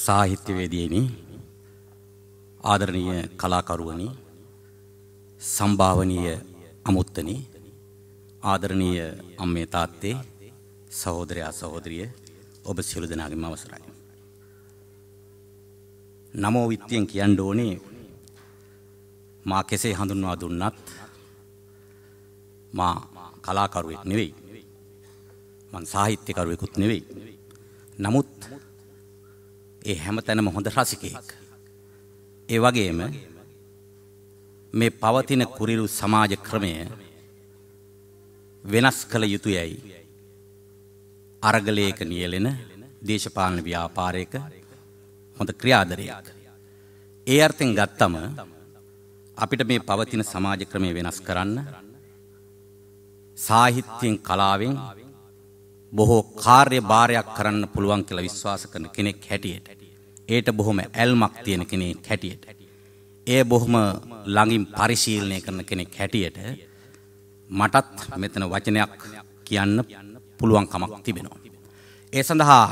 සාහිත්‍යවේදයනි ආදරණීය කලාකරුවනි සම්භාවනීය අමුත්තනි ආදරණීය අම්මේ තාත්තේ සහෝදරයා සහෝදරිය ඔබ සියලු දෙනාගේම අවසරයි. නමෝ විත්තියෙන් කියන්න ඕනේ මා කෙසේ හඳුන්වා දුන්නත් මා කලාකරුවෙක් නෙවෙයි. මං සාහිත්‍යකරුවෙකුත් නෙවෙයි. නමුත් ඒ හැම තැනම හොඳ රසිකයෙක්. ඒ වගේම මේ පවතින කුරිරු සමාජ ක්‍රමය වෙනස් කළ යුතුයයි අරගලයක නියලෙන දේශපාලන ව්‍යාපාරයක හොඳ ක්‍රියාදරයක්. ඒ අර්ථෙන් ගත්තම අපිට මේ පවතින සමාජ ක්‍රමය වෙනස් කරන්න සාහිත්‍යයෙන් කලාවෙන් බොහෝ කාර්ය භාරයක් කරන්න පුළුවන් කියලා විශ්වාස කරන කෙනෙක් හැටියට. ඒට බොහොම ඇල්මක් තියෙන කෙනෙක් හැටියට. ඒ බොහොම ළඟින් පරිශීලනය කරන කෙනෙක් හැටියට මටත් මෙතන වචනයක් කියන්න පුළුවන් කමක් තිබෙනවා. ඒ සඳහා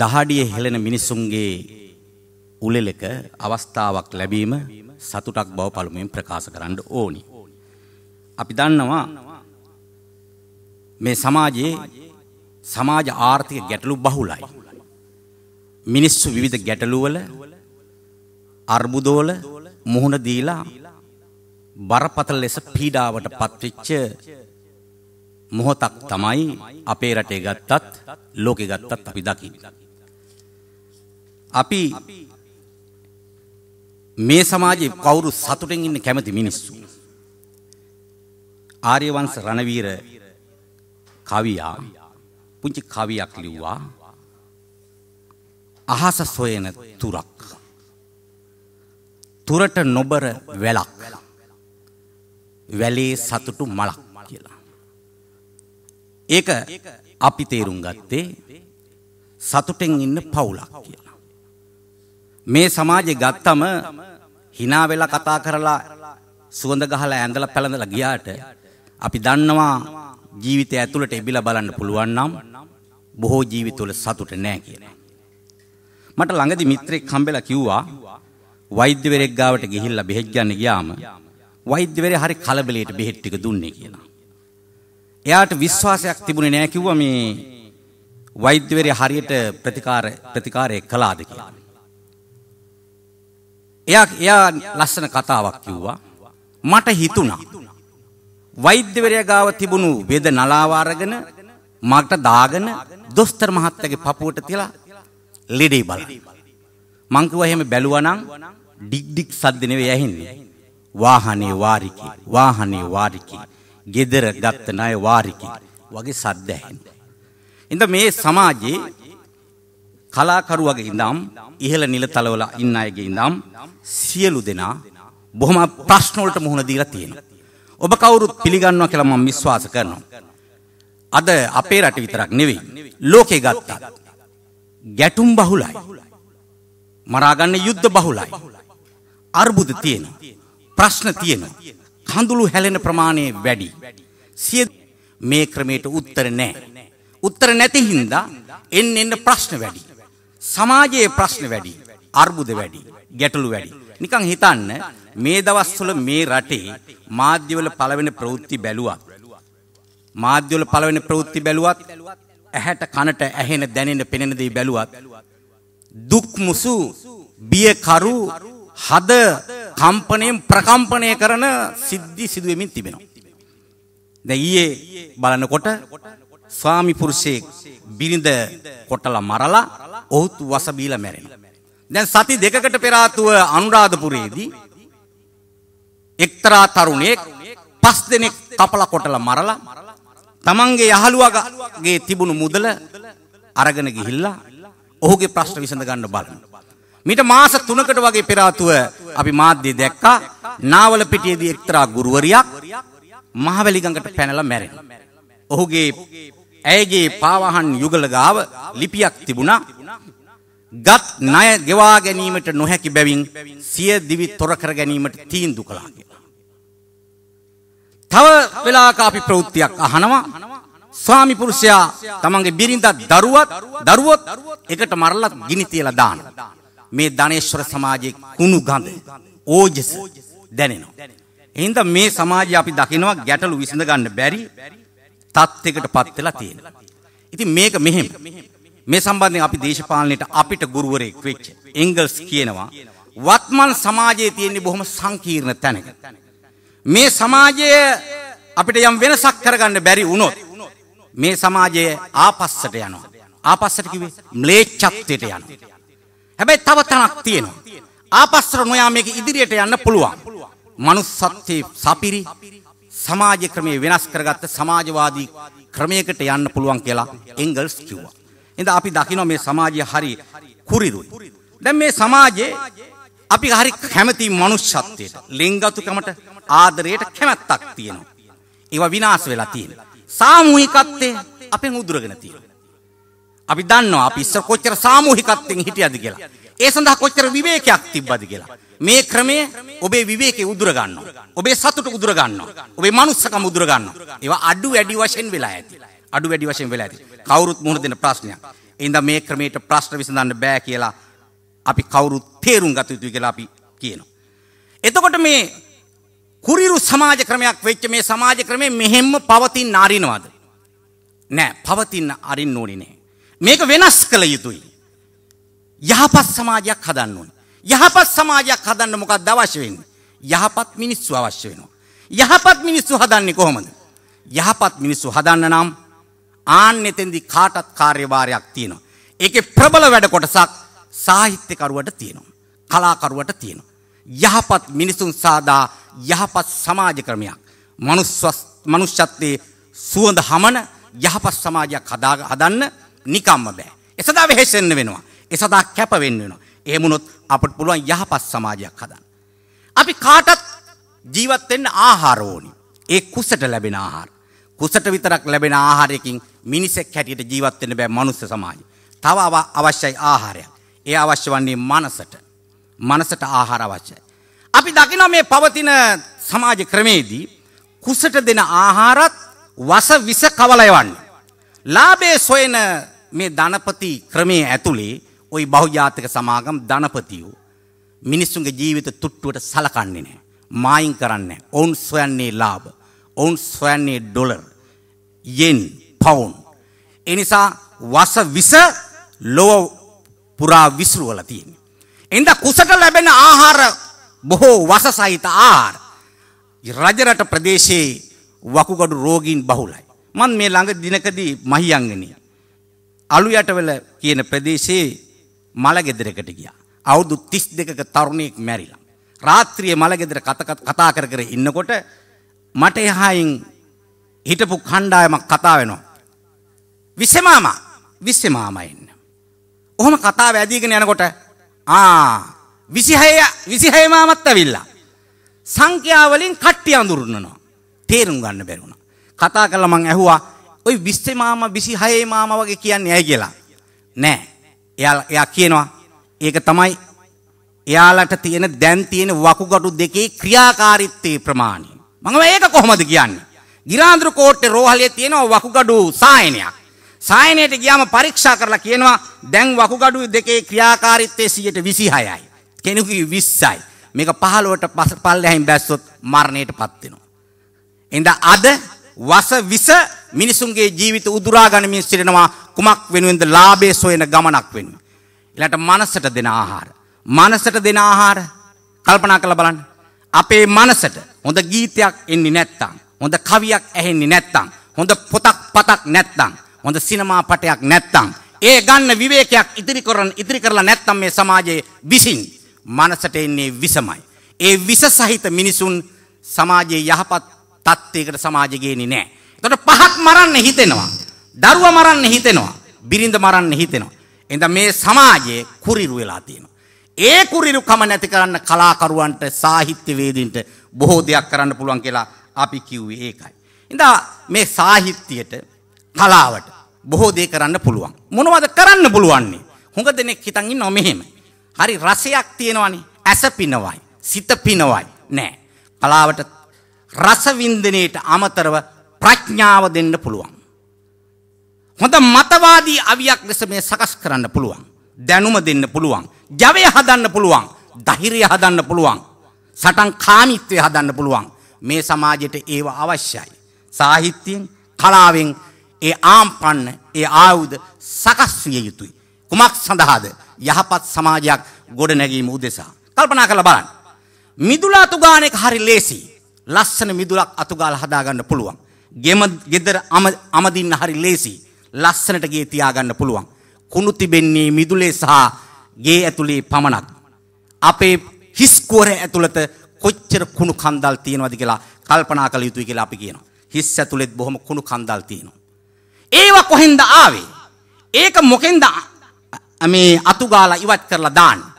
දහඩිය හෙළෙන මිනිසුන්ගේ උලෙලක අවස්ථාවක් ලැබීම සතුටක් බව පළමුවෙන් ප්‍රකාශ කරන්න ඕනි. අපි දන්නවා මේ සමාජයේ සමාජ ආර්ථික ගැටලු බහුලයි. මිනිස්සු විවිධ ගැටලුවල අර්බුදෝල මුහුණ දීලා බරපතල ලෙස පීඩාවට පත්වෙච්ච මොහොතක් තමයි අපේ රටේ ගත්තත් ලෝකෙ ගත්තත් අපි දකින්නේ. අපි මේ සමාජයේ කවුරු සතුටෙන් ඉන්න කැමති මිනිස්සු. ආර්යවංශ රණවීර කවියා පුංචි කවියක් ලිව්වා අහස සොයන තුරක් තුරට නොබර වැලක් වැලේ සතුටු මලක් කියලා ඒක අපි තේරුම් ගත්තේ සතුටෙන් ඉන්න පවුලක් කියලා මේ සමාජය ගත්තම hina වෙලා කතා කරලා සුවඳ ගහලා ඇඳලා පැලඳලා ගියාට අපි දන්නවා ජීවිතය ඇතුළට එබිලා බලන්න පුළුවන් නම් බොහෝ ජීවිතවල සතුට නෑ කියලා. මට ළඟදි මිත්‍රෙක් හම්බෙලා කිව්වා වෛද්‍යවරයෙක් ගාවට ගිහිල්ලා බෙහෙත් ගන්න ගියාම වෛද්‍යවරයා හරි කලබලයට බෙහෙත් ටික දුන්නේ කියලා. එයාට විශ්වාසයක් තිබුණේ නෑ කිව්වා මේ වෛද්‍යවරයා හරියට ප්‍රතිකාර ප්‍රතිකාරය කළාද කියලා. එයා එයා ලස්සන කතාවක් කිව්වා. මට හිතුණා වෛද්‍යවරයා ගාව තිබුණු වෙද නලාව අරගෙන මට දාගෙන දොස්තර මහත්තගේ පපුවට තියලා ලෙඩේ බලන්න. මං කිව්වා එහෙම බැලුවා නම් ඩිග් ඩිග් සද්ද නෙවෙයි ඇහින්නේ. වාහනේ වාරිකි, වාහනේ වාරිකි, ගෙදර ගත්ත ණය වාරිකි වගේ සද්ද ඇහෙන්නේ. ඉතින් මේ සමාජයේ කලාකරුවගේ ඉඳන් ඉහළ නිලතලවල ඉන්න අයගේ ඉඳන් සියලු දෙනා බොහොම ප්‍රශ්න වලට මුහුණ දීලා තියෙනවා. ඔබ කවුරුත් පිළිගන්නවා කියලා මම විශ්වාස කරනවා. අද අපේ රට විතරක් නෙවෙයි ලෝකේ ගත්තත් ගැටුම් බහුලයි මරාගන්න යුද්ධ බහුලයි අර්බුද තියෙන ප්‍රශ්න තියෙන කඳුළු හැලෙන ප්‍රමාණය වැඩි සිය මේ ක්‍රමයට උත්තර නැහැ උත්තර නැති හින්දා එන්න එන්න ප්‍රශ්න වැඩි සමාජයේ ප්‍රශ්න වැඩි අර්බුද වැඩි ගැටලු වැඩි නිකන් හිතන්න මේ දවස්වල මේ රටේ මාධ්‍යවල පළවෙන ප්‍රවෘත්ති බැලුවා මාධ්‍යවල පළවෙනි ප්‍රවෘත්ති බැලුවත් ඇහැට කනට ඇහෙන දැනෙන පෙනෙන දේ බැලුවත් දුක් මුසු බියකරු හද කම්පණයෙන් ප්‍රකම්පණය කරන සිද්ධි සිදුවෙමින් තිබෙනවා. දැන් ඊයේ බලනකොට ස්වාමි පුරුෂයෙක් බිරිඳ කොටලා මරලා ඔහුත් වස බීලා මැරෙනවා. දැන් සති දෙකකට පෙර ආතුව අනුරාධපුරයේදී එක්තරා තරුණයෙක් පස් දෙනෙක් කපලා කොටලා මරලා තමන්ගේ යහළුවගේ තිබුණු මුදල අරගෙන ගිහිල්ලා ඔහුගේ ප්‍රශ්න විසඳ ගන්න බලන්න. මීට මාස 3කට වගේ පෙර ආතුව අපි මාධ්‍ය දැක්කා නාවල පිටියේදී එක්තරා ගුරුවරියක් මහවැලි ගඟට පැනලා මැරෙන. ඔහුගේ ඇයගේ පාවහන් යුගල ගාව ලිපියක් තිබුණා. ගත් ණය ගෙවා ගැනීමට නොහැකි බැවින් සිය දිවි තොර කර ගැනීමට තීන්දුව කළා. තව වෙලාවක අපි ප්‍රවෘත්තියක් අහනවා ස්වාමි පුරුෂයා තමන්ගේ බිරිඳ දරුවත් දරුවොත් එකට මරලා ගිනි තියලා දාන මේ ධනේශ්වර සමාජයේ කුණු ගඳ ඕජස දැනෙනවා එහෙනම් මේ සමාජය අපි දකිනවා ගැටලු විසඳ ගන්න බැරි තත්යකට පත් වෙලා තියෙනවා ඉතින් මේක මෙහෙම මේ සම්බන්ධයෙන් අපි දේශපාලනයට අපිට ගුරුවරයෙක් වෙච්ච එංගල්ස් කියනවා වත්මන් සමාජයේ තියෙන බොහොම සංකීර්ණ තැනක මේ සමාජය අපිට යම් වෙනසක් කරගන්න බැරි වුණොත් මේ සමාජය ආපස්සට යනවා. ආපස්සට කිව්වේ ම්ලේච්ඡත්වයට යනවා. හැබැයි තව තනක් තියෙනවා. ආපස්සට නොයා මේක ඉදිරියට යන්න පුළුවන්. manussත්වයේ සපිරි සමාජ ක්‍රමයේ වෙනස් කරගත්ත සමාජවාදී ක්‍රමයකට යන්න පුළුවන් කියලා එංගල්ස් කිව්වා. ඉතින් අපි දකිනවා මේ සමාජය හරි කුරිරුයි. දැන් මේ සමාජයේ අපි හරි කැමති මනුෂ්‍යත්වයට, ලිංගතුකමට ආදරයට කැමැත්තක් තියෙනවා. ඒව විනාශ වෙලා තියෙන. සාමූහිකත්වය අපෙන් උදුරගෙන තියෙන. අපි දන්නවා අපි ඉස්සර කොච්චර සාමූහිකත්වයෙන් හිටියද කියලා. ඒ සඳහා කොච්චර විවේකයක් තිබ්බද කියලා. මේ ක්‍රමය ඔබේ විවේකේ උදුර ගන්නවා. ඔබේ සතුට උදුර ගන්නවා. ඔබේ මනුස්සකම උදුර ගන්නවා. ඒවා අඩු වැඩි වශයෙන් වෙලා ඇති. අඩු වැඩි වශයෙන් වෙලා ඇති. කවුරුත් මුහුණ දෙන ප්‍රශ්නයක්. එහෙනම් මේ ක්‍රමයට ප්‍රශ්න විසඳන්න බෑ කියලා අපි කවුරුත් තේරුම් ගත යුතුයි කියලා අපි කියනවා. එතකොට මේ කුරිරු සමාජ ක්‍රමයක් වෙච්ච මේ සමාජ ක්‍රමේ මෙහෙම්ම පවතින් අරිනවාද. නෑ පවතින්න අරින් ඕනි නෑ. මේක වෙනස් කළ යුතුයි. යහපත් සමාජයක් හදන්න ඕනි. යහපත් සමාජයක් හදන්න මොකක්ද අවශ්‍ය වෙන්නේ? යහපත් මිනිස්සු අවශ්‍ය වෙනවා. යහපත් මිනිස්සු හදන්නේ කොහොමද? යහපත් මිනිස්සු හදන්න නම් ආන්න එතෙන්දි කාටත් කාර්යභාරයක් තියෙනවා. ඒකේ ප්‍රබල වැඩ කොටසක් සාහිත්‍යකරුවට තියෙනවා. කලාකරුවට තියෙනවා. යහපත් මිනිසුන් සාදා යහපත් සමාජ ක්‍රමයක්. මනුෂ්‍යත්වයේ සුවඳ හමන යහපත් සමාජයක් හදා හදන්න නිකම්ම බෑ. එසදා වෙහෙසෙන්න වෙනවා. එසදා කැප වෙන්න වෙනවා. එහෙම වුණොත් අපට පුළුවන් යහපත් සමාජයක් හදන්න. අපි කාටත් ජීවත් වෙන්න ආහාර ඕනි. ඒ කුසට ලැබෙන ආහාර. කුසට විතරක් ලැබෙන ආහාරයකින් මිනිසෙක් හැටියට ජීවත් වෙන්න බෑ මනුස්ස සමාජය. තව අවශ්‍යයි ආහාරයක්. ඒ අවශ්‍ය වන්නේ මනසට. මනසට ආහාර අවශ්‍යයි. අපි දකිනවා මේ පවතින සමාජ ක්‍රමේදී කුසට දෙන ආහාරත් වස විස කවලයවන්නේ. ලාභයේ සොයන මේ ධනපති ක්‍රමයේ ඇතුලේ ওই බහුජාතික සමාගම් ධනපතියෝ මිනිස්සුන්ගේ ජීවිත තුට්ටුවට සලකන්නේ නැහැ. මායින් කරන්නේ නැහැ. ඔවුන් සොයන්නේ ලාභ. ඔවුන් සොයන්නේ ඩොලර්, යෙන්, පවුන්. ඒ නිසා වස විස ලෝව පුරා විසිරුවලා තියෙනවා. එඳ කුසට ලැබෙන ආහාර බොහෝ වස සහිත ආහාර. රජරට ප්‍රදේශයේ වකුගඩු රෝගීන් බහුලයි. මන් මේ ළඟ දිනකදී මහියංගනිය. අලු යටවල කියන ප්‍රදේශයේ මළගෙදරකට ගියා. අවුරුදු 32ක තරුණයෙක් මැරිලා. රාත්‍රියේ මළගෙදර කතා කර කර ඉන්නකොට මට එහායින් හිටපු කණ්ඩායමක් කතා වෙනවා. විස්සමාමා විස්සමාමා එන්න. ඔහොම කතාව ඇදීගෙන යනකොට ආ විසිහය විසිහය මාමත් ඇවිල්ලා. සංඛ්‍යාවලින් කට්ටිය අඳුරනවා. තේරුම් ගන්න බැරිුණා. කතා කරලා මං ඇහුවා ওই 20 මාමා 26 මාමා වගේ කියන්නේ ඇයි කියලා. නෑ. එයා එයා කියනවා ඒක තමයි එයාලට තියෙන දැන් තියෙන වකුගඩු දෙකේ ක්‍රියාකාරීත්වයේ ප්‍රමාණය. මම ඒක කොහොමද කියන්නේ? ගිරාන්දුර කෝට්ටේ රෝහලේ තියෙන වකුගඩු සායනයක්. සායනයට ගියාම පරීක්ෂා කරලා කියනවා දැන් වකුගඩුව දෙකේ ක්‍රියාකාරීත්වය 126යි. කෙනෙකුගේ 20යි. මේක 15ට පල්ලෙහින් බැස්සොත් මරණයටපත් වෙනවා. එඳ අද වස 20 මිනිසුන්ගේ ජීවිත උදුරා ගනිමින් සිටිනවා කුමක් වෙනුවෙන්ද ලාභයේ සොයන ගමනක් වෙනුවෙන්. ඊළඟට මනසට දෙන ආහාර. මනසට දෙන ආහාර කල්පනා කරලා බලන්න. අපේ මනසට හොඳ ගීතයක් එන්නේ නැත්තම්, හොඳ කවියක් ඇහෙන්නේ නැත්තම්, හොඳ පොතක් පතක් නැත්තම්, හොඳ සිනමා පටයක් නැත්තම්. ඒ ගන්න විවේකයක් ඉදිරි කරන ඉදිරි කරලා නැත්තම් මේ සමාජයේ විසින් මනසට එන්නේ විසමයි. ඒ විස සහිත මිනිසුන් සමාජයේ යහපත් තත්ත්වයකට සමාජය ගේන්නේ නැහැ. එතකොට පහක් මරන්න හිතෙනවා. දරුවා මරන්න හිතෙනවා. බිරිඳ මරන්න හිතෙනවා. එහෙනම් මේ සමාජයේ කුරිරු වෙලා තියෙනවා. ඒ කුරිරුකම නැති කරන්න කලාකරුවන්ට සාහිත්‍යවේදීන්ට බොහෝ දෙයක් කරන්න පුළුවන් කියලා අපි කිව්වේ ඒකයි. ඉතින් මේ සාහිත්‍යයට කලාවට බොහෝ දේ කරන්න පුළුවන්. මොනවද කරන්න පුළුවන්නේ? හුඟ දෙනෙක් හිතන් ඉන්නවා මෙහෙම. හරි රසයක් තියෙනවනේ. ඇස පිනවයි, සිත පිනවයි. නෑ. කලාවට රස වින්දනයේට අමතරව ප්‍රඥාව දෙන්න පුළුවන්. හොඳ මතවාදී අවියක් ලෙස මේ සකස් කරන්න පුළුවන්. දැනුම දෙන්න පුළුවන්. ජවය හදන්න පුළුවන්. ධෛර්යය හදන්න පුළුවන්. සටන් කාමීත්වය හදන්න පුළුවන්. මේ සමාජයට ඒව අවශ්‍යයි. සාහිත්‍යයෙන්, කලාවෙන් ඒ ආම්පන්න ඒ ආයුධ සකස් විය යුතුයි. කුමක් සඳහාද? යහපත් සමාජයක් ගොඩනැගීම උදෙසා. කල්පනා කරලා බලන්න. මිදුල අතු ගන්න එක හරි ලේසි. ලස්සන මිදුලක් අතු ගාලා හදාගන්න පුළුවන්. ගෙම ගෙදර අමදින්න හරි ලේසි. ලස්සනට ගේ තියාගන්න පුළුවන්. කුණු තිබෙන්නේ මිදුලේ සහ ගේ ඇතුලේ පමණක්. අපේ හිස්කුවර ඇතුළත කොච්චර කුණු කන්දල් තියෙනවද කියලා කල්පනා කළ යුතුයි කියලා අපි කියනවා. හිස් ඇතුළෙත් බොහොම කුණු කන්දල් තියෙනවා. ඒවා කොහෙන්ද ආවේ? ඒක මොකෙන්ද මේ අතු ගාලා ඉවත් කරලා දාන්නේ?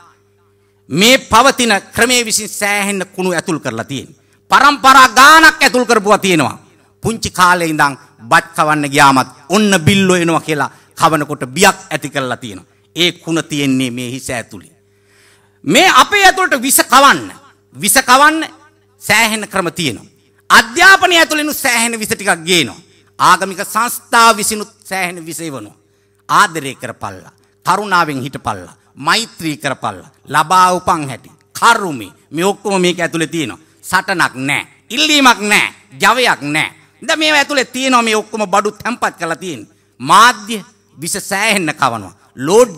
මේ පවතින ක්‍රමයේ විසින් සෑහෙන කුණු ඇතුල් කරලා තියෙනවා. પરම්පරා ගානක් ඇතුල් කරපුවා තියෙනවා. පුංචි කාලේ ඉඳන් බත් කවන්න ගියාමත් ඔන්න බිල්ලෝ එනවා කියලා කවනකොට බියක් ඇති කරලා තියෙනවා. ඒ කුණ තියෙන්නේ මේ හිස ඇතුලේ. මේ අපේ ඇතුළට විස කවන්න විස කවන්න සෑහෙන ක්‍රම තියෙනවා. අධ්‍යාපනය ඇතුළේනු සෑහෙන විස ටිකක් ගේනවා. ආගමික සංස්ථා විසිනුත් සෑහෙන විසේවනු. ආදරය කරපල්ලා. කරුණාවෙන් හිටපල්ලා. මෛත්‍රී කරපල්ලා. ලබා උපන් හැටි. කරුමි. මේ ඔක්කොම මේක ඇතුලේ තියෙනවා. සටනක් නැහැ. ඉල්ලීමක් නැහැ. ජවයක් නැහැ. දැන් මේවා ඇතුලේ තියෙනවා මේ ඔක්කොම බඩු තැම්පත් කරලා තියෙන්නේ. මාධ්‍ය විස සෑහෙන්න කවනවා. ලෝඩ්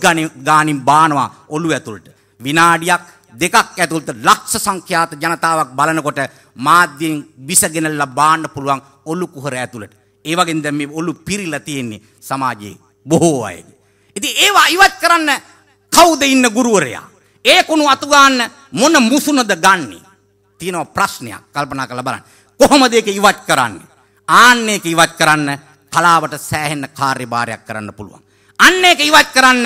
ගානින් බානවා ඔළුව ඇතුළට. විනාඩියක් දෙකක් ඇතුළත ලක්ෂ සංඛ්‍යාත ජනතාවක් බලනකොට මාධ්‍යයෙන් විසගෙනල්ලා බාන්න පුළුවන් ඔලු කුහර ඇතුළට. ඒවගෙන් දැම් මේ ඔලු පිරිලා තියෙන්නේ සමාජයේ බොහෝ අයගේ. ඉතින් ඒවා ඉවත් කරන්න කවුද ඉන්න ගුරුවරයා? ඒ කුණු අතු ගන්න මොන මුසුනද ගන්නෙ? තියෙනවා ප්‍රශ්නයක් කල්පනා කරලා බලන්න. කොහොමද ඒක ඉවත් කරන්නේ? ආන්න ඒක ඉවත් කරන්න කලාවට සෑහෙන කාර්යභාරයක් කරන්න පුළුවන්. අන්න ඒක ඉවත් කරන්න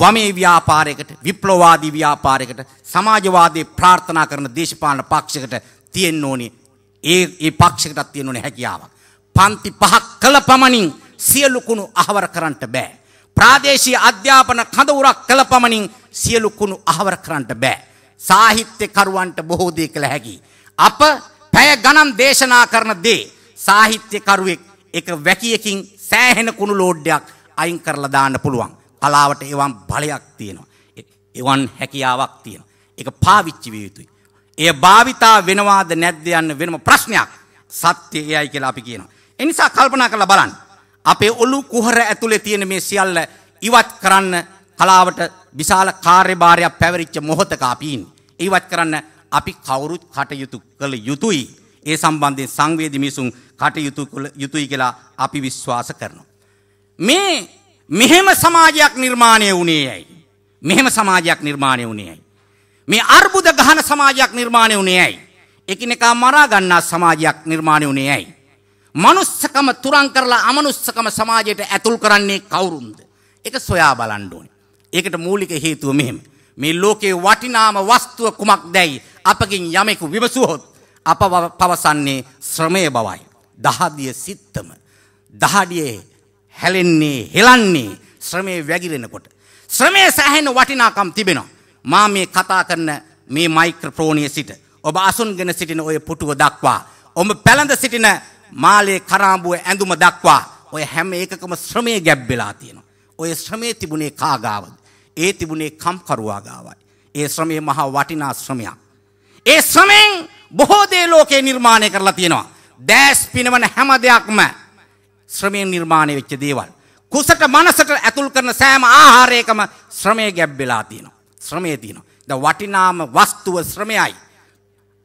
වමේ ව්‍යාපාරයකට විප්ලවවාදී ව්‍යාපාරයකට සමාජවාදී ප්‍රාර්ථනා කරන දේශපාලන පක්ෂයකට තියෙන්න ඕනේ ඒ ඒ පක්ෂයකටත් තියෙන්න ඕනේ හැකියාවක්. පන්ති පහක් කළ පමණින් සියලු කුණු අහවර කරන්නට බෑ. ප්‍රාදේශීය අධ්‍යාපන කඳවුරක් කළ පමණින් සියලු කුණු අහවර කරන්නට බෑ. සාහිත්‍යකරුවන්ට බොහෝ දේ කළ හැකි. අප පැය ගණන් දේශනා කරන දේ සාහිත්‍යකරුවෙක් එක වැකියකින් සෑහෙන කුණු ලෝඩ්ඩයක් අයින් කරලා දාන්න පුළුවන්. කලාවට එවන් බලයක් තියෙනවා. එවන් හැකියාවක් තියෙනවා. ඒක පාවිච්චි විය යුතුයි. එය භාවිතා වෙනවාද නැද්ද යන්න වෙනම ප්‍රශ්නයක්. සත්‍ය එයයි කියලා අපි කියනවා. එනිසා කල්පනා කරලා බලන්න. අපේ ඔලු කුහර ඇතුලේ තියෙන මේ සියල්ල ඉවත් කරන්න කලාවට විශාල කාර්යභාරයක් පැවරිච්ච මොහොතක අපි ඉවත් කරන්න අපි කවුරුත් කටයුතු කළ යුතුයි. ඒ සම්බන්ධයෙන් සංවේදී මිනිසුන් කටයුතු යුතුයි කියලා අපි විශ්වාස කරනවා. මේ මෙහෙම සමාජයක් නිර්මාණය වුණේ ඇයි? මෙහෙම සමාජයක් නිර්මාණය වුණේ ඇයි? මේ අර්බුද ගහන සමාජයක් නිර්මාණය වුණේ ඇයි? එකිනෙකා මරා ගන්නා සමාජයක් නිර්මාණය වුණේ ඇයි? මනුස්සකම තුරන් කරලා අමනුස්සකම සමාජයට ඇතුල් කරන්නේ කවුරුන්ද? ඒක සොයා බලන්න ඕනේ. ඒකට මූලික හේතුව මෙහෙම. මේ ලෝකේ වටිනාම වස්තුව කුමක්දයි අපකින් යමෙකු විමසුවොත් අප පවසන්නේ ශ්‍රමය බවයි. දහදිය සිත්තම. දහඩියේ හැලෙන්නේ හෙලන්නේ ශ්‍රමය වැගිරෙනකොට. ශ්‍රමය සෑහෙන වටිනාකම් තිබෙනවා. මා මේ කතා කරන මේ මයික්‍රෆෝනිය සිට ඔබ අසුන්ගෙන සිටින ඔය පුටුව දක්වා ඔබ පැළඳ සිටින මාලේ කරාඹුව ඇඳුම දක්වා ඔය හැම එකකම ශ්‍රමය ගැබ්බෙලා තියෙනවා. ඔය ශ්‍රමය තිබුණේ කාගාවද. ඒ තිබුණේ කම්කරුවා ගාවයි. ඒ ශ්‍රමය මහා වටිනා ශ්‍රමයක්. ඒ ශ්‍රමෙන් බොහෝ දේ ලෝකේ නිර්මාණය කරලා තියෙනවා. දැස් පිනවන හැම දෙයක්ම ශ්‍රමයෙන් නිර්මාණය වෙච්ච දේවල්. කුසට මනසට ඇතුල් කරන සෑම ආහාරයකම ශ්‍රමය ගැබ්බෙලා තියෙනවා. ශ්‍රමය තියෙනවා. ද වටිනාම වස්තුව ශ්‍රමයයි.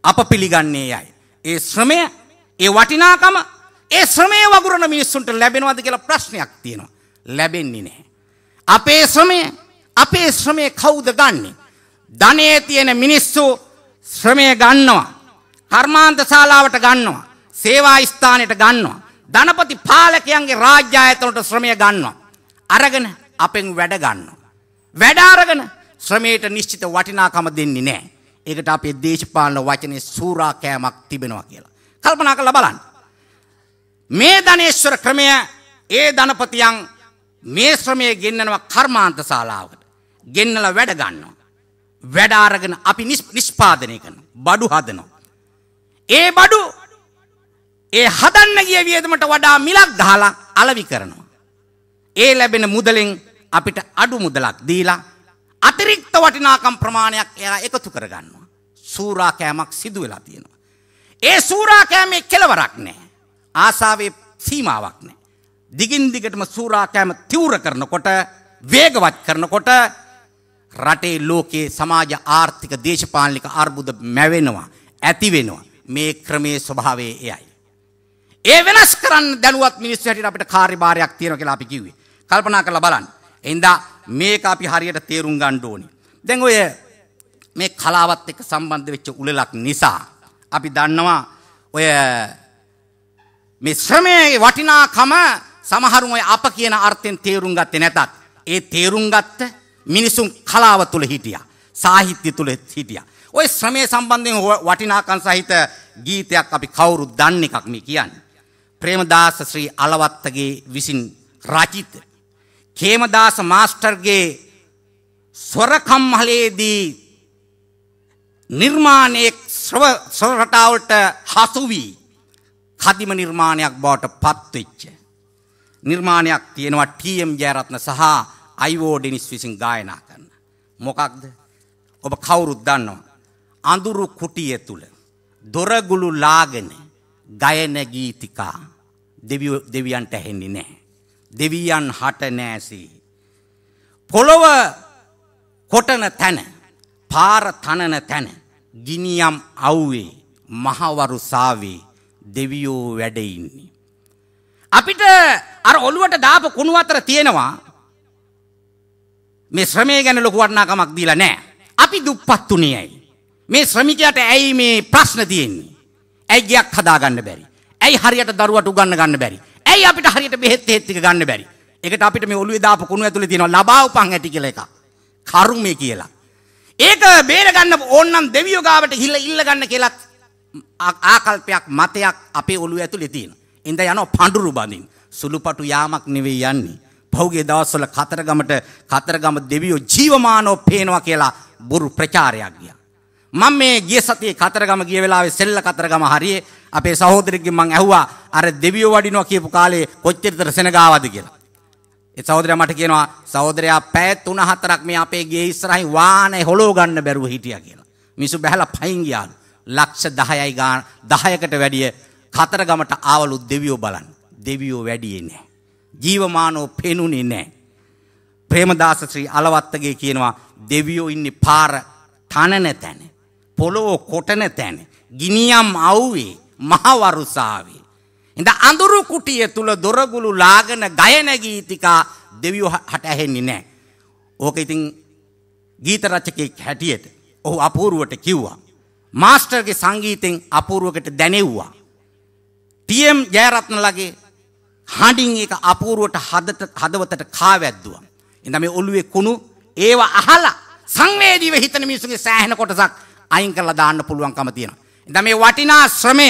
අප පිළිගන්නේ යයි. ඒ ශ්‍රමය ඒ වටිනාකම ඒ ශ්‍රමය වගුරන මිනිස්සුන්ට ලැබෙනවද කියලා ප්‍රශ්නයක් තියෙනවා. ලැබෙන්නේ නැහැ. අපේ ශ්‍රමය අපේ ශ්‍රමය කවුද ගන්නෙ? ධනයේ තියෙන මිනිස්සු ශ්‍රමය ගන්නවා. කර්මාන්ත ශාලාවට ගන්නවා. සේවා ස්ථානයට ගන්නවා. ධනපති පාලකයන්ගේ රාජ්‍ය ආයතනවලට ශ්‍රමය ගන්නවා. අරගෙන අපෙන් වැඩ ගන්නවා. වැඩ අරගෙන ශ්‍රමයට නිශ්චිත වටිනාකම දෙන්නේ නැහැ. ඒකට අපේ දේශපාලන වචනේ සූරාකෑමක් තිබෙනවා කියලා. කල්පනා කරලා බලන්න. මේ ධනේශ්වර ක්‍රමය ඒ ධනපතියන් මේ ශ්‍රමය ගෙන්නනවා කර්මාන්ත ශාලාවකට. ගෙන්නලා වැඩ ගන්නවා. වැඩ අරගෙන අපි නිෂ්පාදනය කරනවා. බඩු හදනවා. ඒ බඩු ඒ හදන්න ගිය වියදමට වඩා මිලක් ගහලා අලවි කරනවා. ඒ ලැබෙන මුදලෙන් අපිට අඩු මුදලක් දීලා අතිරික්ත වටිනාකම් ප්‍රමාණයක් එයා එකතු කරගන්නවා. සූරා කෑමක් සිදු වෙලා තියෙනවා. ඒ සූරාකෑමේ කෙලවරක් නෑ. ආසාාවේ සීමාවක් නෑ. දිගින් දිගටම සූරාකෑම තිවර කරනකොට වේගවත් කරනකොට රටේ ලෝකයේ සමාජ ආර්ථික දේශපාලික අර්බුද මැවෙනවා. ඇතිවෙනවා. මේ ක්‍රමේ ස්වභාවේ එයයි. ඒ වෙනස් කරන්න දැනුවත් මිනිස්සු හැටියට අපිට කාර්යභාරයක් තියෙනවා කියලා අපි කිව්වේ. කල්පනා කරලා බලන්න. එඳා මේක අපි හරියට තේරුම් ගන්න ඕනේ. දැන් ඔය මේ කලාවත් එක්ක සම්බන්ධ වෙච්ච උලලක් නිසා අපි දන්නවා ඔය මේ ශ්‍රමයේ වටිනාකම සමහරුන් ඔය අප කියන අර්ථයෙන් තේරුම් ගත්තේ නැතත් ඒ තේරුම් ගත්ත මිනිසුන් කලාව තුල හිටියා සාහිත්‍ය තුල හිටියා ඔය ශ්‍රමයේ සම්බන්ධයෙන් වටිනාකම් සහිත ගීතයක් අපි කවුරුත් දන්න එකක් මේ කියන්නේ ප්‍රේමදාස ශ්‍රී අලවත්තගේ විසින් රචිත කේමදාස මාස්ටර්ගේ ස්වරකම්හලේදී නිර්මාණයේ ශ්‍රව ශ්‍රව රටාවට හසු වී කදිම නිර්මාණයක් බවට පත් වෙච්ච නිර්මාණයක් තියෙනවා ටීඑම් ජයරත්න සහ අයිවෝ ඩෙනිස් විසින් ගායනා කරන මොකක්ද ඔබ කවුරුත් දන්නවා අඳුරු කුටිය තුල දොරගුළු ලාගෙන ගයන ගීතිකා දෙවියෝ දෙවියන්ට ඇහෙන්නේ නැහැ දෙවියන් හට නැසි පොළව කොටන තැන පාර තනන තැන ගිනියම් අව්වේ මහවරු සාවේ දෙවියෝ වැඩඉන්නේ. අපිට අර ඔළුවට දාප කුණු අතර තියෙනවා මේ ශ්‍රමය ගැන ලොකු වටනාකමක් දීලා නෑ. අපි දුප්පත් උනියයි. මේ ශ්‍රමිකයට ඇයි මේ ප්‍රශ්න තියෙන්නේ. ඇයි ගයක් හදාගන්න බැරි. ඇයි හරියට දරුවට උගන්න ගන්න බැරි. ඇයි අපිට හරියට බෙහෙත් හේත්තික ගන්න බැරි. එකට අපිට මේ ඔළුවේ දාප කුණු ඇතුලේ තියෙනවා ලබා උපන් ඇති කියලා එකක්. කර්මය කියලා. ඒක බේරගන්න ඕන්නම් දෙවියෝ ගාවට හිල්ල ඉල්ලගන්න කියලත් ආකල්පයක් මතයක් අපේ ඔළුව ඇතුලේ තියෙන. ඉඳ යනවා පඳුරු බඳින්. සුළුපටු යාමක් නෙවෙයි යන්නේ. පහුගිය දවස්වල කතරගමට කතරගම දෙවියෝ ජීවමානව පේනවා කියලා බොරු ප්‍රචාරයක් ගියා. මම මේ ගිය සතියේ කතරගම ගිය වෙලාවේ සෙල්ල කතරගම හරියේ අපේ සහෝදරෙක්ගෙන් මං ඇහුවා අර දෙවියෝ වඩිනවා කියපු කාලේ කොච්චරතර සෙනගාවද කියලා. ඒ සහෝදරයා මට කියනවා සහෝදරයා පැය 3-4ක් මේ අපේ ගේ ඉස්සරහින් වාහනේ හොලව ගන්න බැරුව හිටියා කියලා. මිසු බහැලා පහින් ගියාලු. ලක්ෂ 10යි ගාන 10කට වැඩිය කතරගමට ආවලු දෙවියෝ බලන්න. දෙවියෝ වැඩියේ නැහැ. ජීවමානෝ පෙනුනේ නැහැ. ප්‍රේමදාස ශ්‍රී අලවත්තගේ කියනවා දෙවියෝ ඉන්නේ පාර තනන තැන. පොළොව කොටන තැන. ගිනියම් අවුවේ මහ වරුසාවේ ඉඳ අඳුරු කුටිය තුල දොරගුළු ලාගෙන ගයන ගීතිකා දෙවියෝ හට ඇහෙන්නේ නැහැ. ඕක ඉතින් ගීත රචකෙක් හැටියට ඔහු අපූර්වට කිව්වා. මාස්ටර්ගේ සංගීතෙන් අපූර්වකට දැනෙව්වා. ටම් ජයරත්නලගේ හඬින් එක අපූරුවට හදට හදවතට කාවැද්දුවා. එඳ මේ ඔළුවේ කුණු ඒව අහලා සංවේදීව හිතන මිනිසුන්ගේ සෑහෙන කොටසක් අයින් කරලා දාන්න පුළුවන්කම තියෙනවා. එඳ මේ වටිනා ශ්‍රමය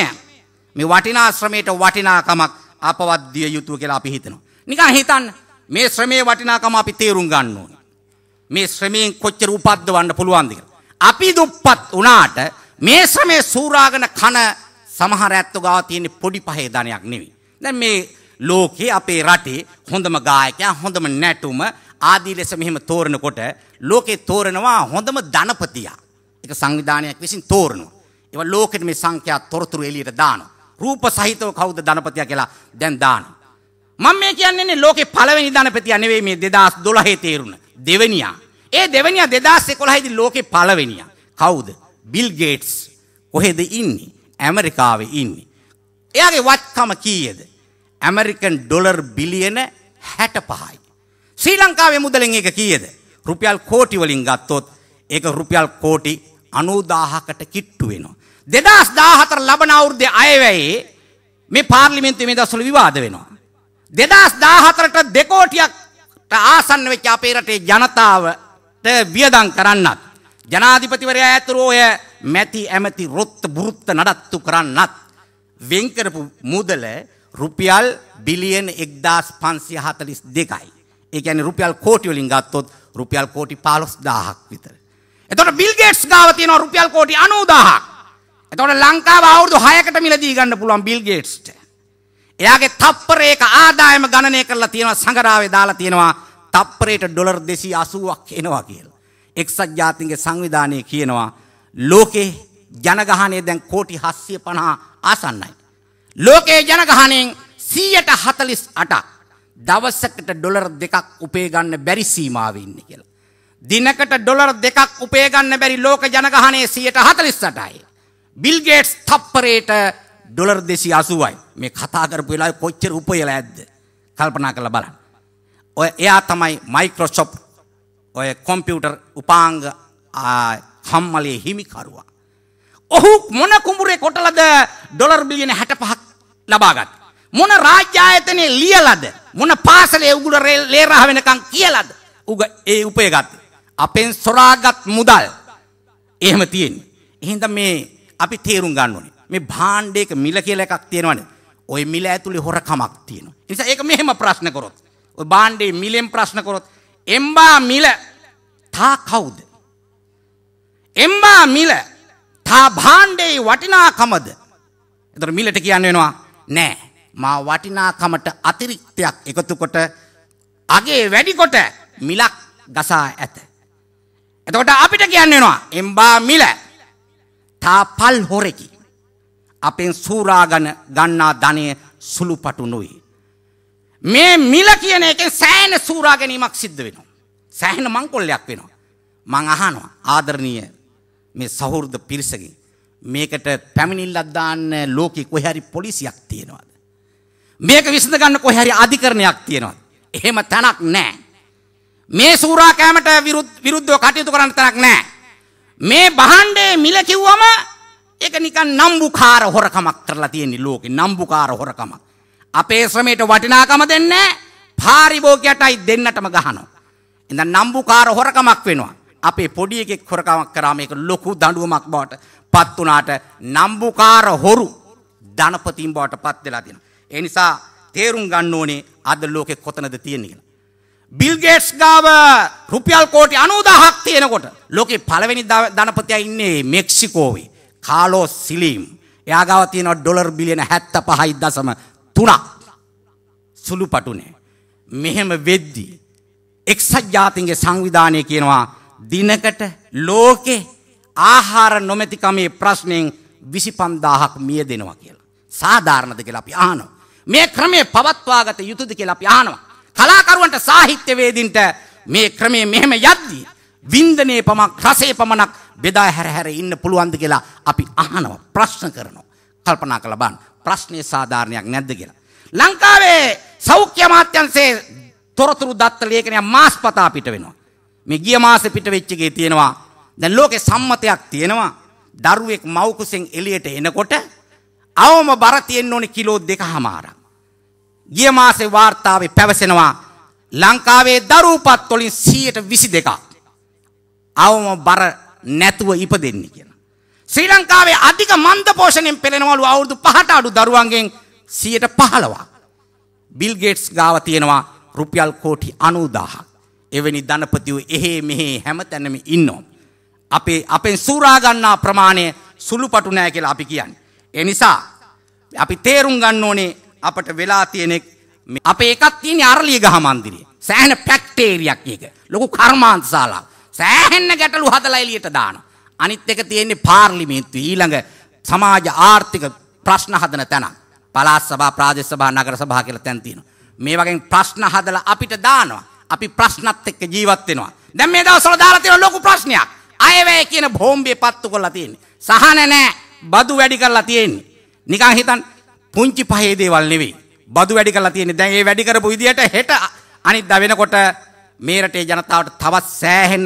මේ වටිනා ශ්‍රමයට වටිනාකමක් අපවද්‍ය යුතුව කියලා අපි හිතනවා. නිකන් හිතන්න මේ ශ්‍රමයේ වටිනාකම අපි තේරුම් ගන්න ඕනේ. මේ ශ්‍රමයෙන් කොච්චර උපද්දවන්න පුළුවන්ද කියලා. අපි දුප්පත් වුණාට මේ ශ්‍රමයේ සූරාගෙන කන සමහර ඇත්තු ගාව තියෙන පොඩි පහේ ධනයක් නෙවෙයි. දැන් මේ ලෝකේ අපේ රටේ හොඳම ගායකයා හොඳම නැටුම ආදී ලෙස මෙහෙම තෝරනකොට ලෝකේ තෝරනවා හොඳම ධනපතියා. ඒක සංවිධානයක් විසින් තෝරනවා. ඒවා ලෝකෙට මේ සංඛ්‍යා තොරතුරු එළියට දානවා. රූප සහිතව කවුද ධනපතිය කියලා දැන් දාන. මම මේ කියන්නේ ලෝකේ පළවෙනි ධනපතිය නෙවෙයි මේ 2012 තේරුණ දෙවෙනියා. ඒ දෙවෙනියා 2011 දී ලෝකේ පළවෙනියා. කවුද? Bill Gates. කොහෙද ඉන්නේ? ඇමරිකාවේ ඉන්නේ. එයාගේ වත්කම කීයද? ඇමරිකන් ඩොලර් බිලියන 65යි. ශ්‍රී ලංකාවේ මුදලෙන් ඒක කීයද? රුපියල් කෝටි වලින් ගත්තොත් ඒක රුපියල් කෝටි 90000කට කිට්ටු වෙනවා. දෙදස් දාහතර ලබන අවුරුද්ධය අයවැයේ මේ පාර්ලිමෙන්න්තු මේ දස්සල විවාද වෙනවා. දෙදස් දාහතරට දෙකෝටියක් ආසන්න වෙච්ච අපේ රටේ ජනතාවට වියදං කරන්නත්. ජනාධිපතිවරයා ඇතුරෝ ඔය මැති ඇමති රොත්ත බුෘත්ත නඩත්තු කරන්නත්. වෙන්කරපු මුදල රුපියල් බිලියන් එක්දස් පන්සිය හතලිස් දෙකයි. ඒකැන රුපියල් කෝටිවලින් ගත්තොත් රුපියල් කෝටි පාලොස් දාහක් විතර. එතොට බිල්ගේට්ස් ගාවතියන රුපියල් කෝටි අනුදාහක්. එතකොට ලංකාව අවුරුදු 6කට මිලදී ගන්න පුළුවන් බිල් ගේට්ස්ට. එයාගේ තප්පරයක ආදායම ගණනය කරලා තියෙනවා සංගරාවේ දාලා තියෙනවා තප්පරයට ඩොලර් 280ක් එනවා කියලා. එක්සත් ජාතීන්ගේ සංවිධානය කියනවා ලෝකේ ජනගහනය දැන් කෝටි 750 ආසන්නයි. ලෝකේ ජනගහණයෙන් 148ක් දවසකට ඩොලර් දෙකක් උපේ ගන්න බැරි සීමාවෙ ඉන්නේ කියලා. දිනකට ඩොලර් දෙකක් උපේ ගන්න බැරි ලෝක ජනගහනයේ 148යි. බිල්ගේට්ස් තප්පරයට ඩොලර් දෙසි අසුවයි මේ කතා කරපු වෙලාවේ කොච්චර උපයලා ඇද්ද කල්පනා කරලා බලන්න. ඔය එයා තමයි මයික්‍රොසොෆ්ට් ඔය කොම්පියුටර් උපාංග කම්මලේ හිමිකරුවා. ඔහු මොන කුඹුරේ කොටලද ඩොලර් බිලියන 65ක් ලබාගත්. මොන රාජ්‍ය ආයතනයේ ලියලද මොන පාසලේ උගුල ලේ රහ වෙනකන් කියලාද උග ඒ උපයගත්. අපෙන් සොරාගත් මුදල් එහෙම තියෙන්නේ. එහෙනම් මේ අපි තේරුම් ගන්න ඕනේ. මේ භාණ්ඩයක මිල කියලා එකක් තියෙනවනේ. ওই මිල ඇතුලේ හොරකමක් තියෙනවා. ඒ නිසා ඒක මෙහෙම ප්‍රශ්න කරොත්, ওই භාණ්ඩේ මිලෙන් ප්‍රශ්න කරොත්, එම්බා මිල තා කවුද? එම්බා මිල තා භාණ්ඩේ වටිනාකමද? ඒතර මිලට කියන්න වෙනවා නෑ. මා වටිනාකමට අතිරික්තයක් එකතු කොට අගේ වැඩි කොට මිලක් ගසා ඇත. එතකොට අපිට කියන්න වෙනවා එම්බා මිල තාපල් හොරෙකි. අපෙන් සූරාගන ගන්නා ධනය සුළුපටු නොයි. මේ මිල කියන එකෙන් සෑහෙන සූරා ගැනීමක් සිද්ධ වෙනවා. සෑහෙන මංකොල්ලයක් වෙනවා. මං අහනවා ආදරණීය මේ සහෘද පිරිසගෙන් මේකට පැමිණිල්ලක් දාන්න ලෝකෙ කොහේ හරි පොලිසියක් තියෙනවද? මේක විසඳ ගන්න කොහේ හරි අධිකරණයක් තියෙනවද? එහෙම තැනක් නැහැ. මේ සූරා කෑමට විරුද්ධව කටයුතු කරන්න තැනක් නැහැ. මේ බහන්ඩේ මිල කිව්වම ඒක නිකන් නම්බුකාර හොරකමක් කරලා තියෙන්නේ ලෝකෙ නම්බුකාර හොරකමක්. අපේ ශ්‍රමයට වටිනාකම දෙන්නේ පාරිභෝගිකයටයි දෙන්නටම ගහනවා. ඉතින් නම්බුකාර හොරකමක් වෙනවා. අපේ පොඩි එකෙක් හොරකමක් කරාම ඒක ලොකු දඬුවමක් බවට පත් වුණාට නම්බුකාර හොරු ධනපතින් බවට පත් වෙලා තියෙනවා. ඒ නිසා තේරුම් ගන්න ඕනේ අද ලෝකෙ කොතනද තියෙන්නේ කියලා. බිල්ගේට්ස් ගාව රුපියල් කෝටි අනූදාහක් තියෙනකොට ලෝකෙ පළවෙනි ධනපතියා ඉන්නේ මෙක්සිකෝවේ කාලෝ සිලීම් එයා ගාව තියෙනවා ඩොලර් බිලියන 75.3ක් සුළු පටුනේ මෙහෙම වෙද්දි එක්සත් ජාතීන්ගේ සංවිධානය කියනවා දිනකට ලෝකේ ආහාර නොමැතිකමේ ප්‍රශ්නෙන් 25000ක් මිය දෙනවා කියලා සාධාරණද කියලා අපි අහනවා මේ ක්‍රමය පවත්වාගත යුතුද කියලා අපි අහනවා කලාකරුවන්ට සාහිත්‍යවේදින්ට මේ ක්‍රමේ මෙහෙම යද්දී වින්දනයේ පමණක් රසේ පමණක් බෙදා හැර හැර ඉන්න පුළුවන්ද කියලා අපි අහනවා ප්‍රශ්න කරනවා කල්පනා කරලා බලන්න ප්‍රශ්නේ සාධාරණයක් නැද්ද කියලා ලංකාවේ සෞඛ්‍ය අමාත්‍යංශයේ තොරතුරු දත්ත ලේඛනය මාස්පතා පිට වෙනවා මේ ගිය මාසේ පිට වෙච්ච එකේ තියෙනවා දැන් ලෝකේ සම්මතයක් තියෙනවා දරුවෙක් මව් කුසෙන් එළියට එනකොට අවම බර තියෙන්න ඕනේ කිලෝ 2කමාරක් ගිය මාසේ වාර්තාවේ පැවසෙනවා ලංකාවේ දරුවපත් වලින් 122ක් අවම බර නැතුව ඉපදෙන්නේ කියලා. ශ්‍රී ලංකාවේ අධික මන්ද පෝෂණයෙන් පෙළෙනවලු අවුරුදු 5ට අඩු දරුවන්ගෙන් 115ක්. බිල් ගේට්ස් ගාව තියෙනවා රුපියල් කෝටි 90000ක්. එවැනි ධනපතිව එහෙ මෙහෙ හැමතැනම ඉන්නවා. අපේ අපෙන් සූරා ගන්නා ප්‍රමාණය සුළුපටු නෑ කියලා අපි කියන්නේ. ඒ නිසා අපි තේරුම් ගන්න ඕනේ අපට වෙලා තියෙනෙක් අපේ එකක් තියෙන අරලිය ගහ මන්දිරේ. සෑහෙන පැක්ටේරියක් ඒක. ලොකු කර්මාන්තශාලා. සෑහෙන්න ගැටලු හදලා එළියට දාන. අනිත් එක තියෙන්නේ පාර්ලිමේන්තුව. ඊළඟ සමාජ ආර්ථික ප්‍රශ්න හදන තැන. පළාත් සභා, ප්‍රාදේශ සභා, නගර සභා කියලා තැන් තියෙනවා. මේ වගේ ප්‍රශ්න හදලා අපිට දානවා. අපි ප්‍රශ්නත් එක්ක ජීවත් වෙනවා. දැන් මේ දවස්වල දාලා තියෙන ලොකු ප්‍රශ්නයක්. අයවැය කියන බෝම්බේ පත්තු කරලා තියෙන්නේ. සහන නැහැ. බදු වැඩි කරලා තියෙන්නේ. නිකන් හිතන්න පුංචි පහේ දේවල් නෙවෙයි. බදු වැඩි කරලා තියෙන්නේ. දැන් ඒ වැඩි කරපු විදියට හෙට අනිද්දා වෙනකොට මේ රටේ ජනතාවට තවත් සෑහෙන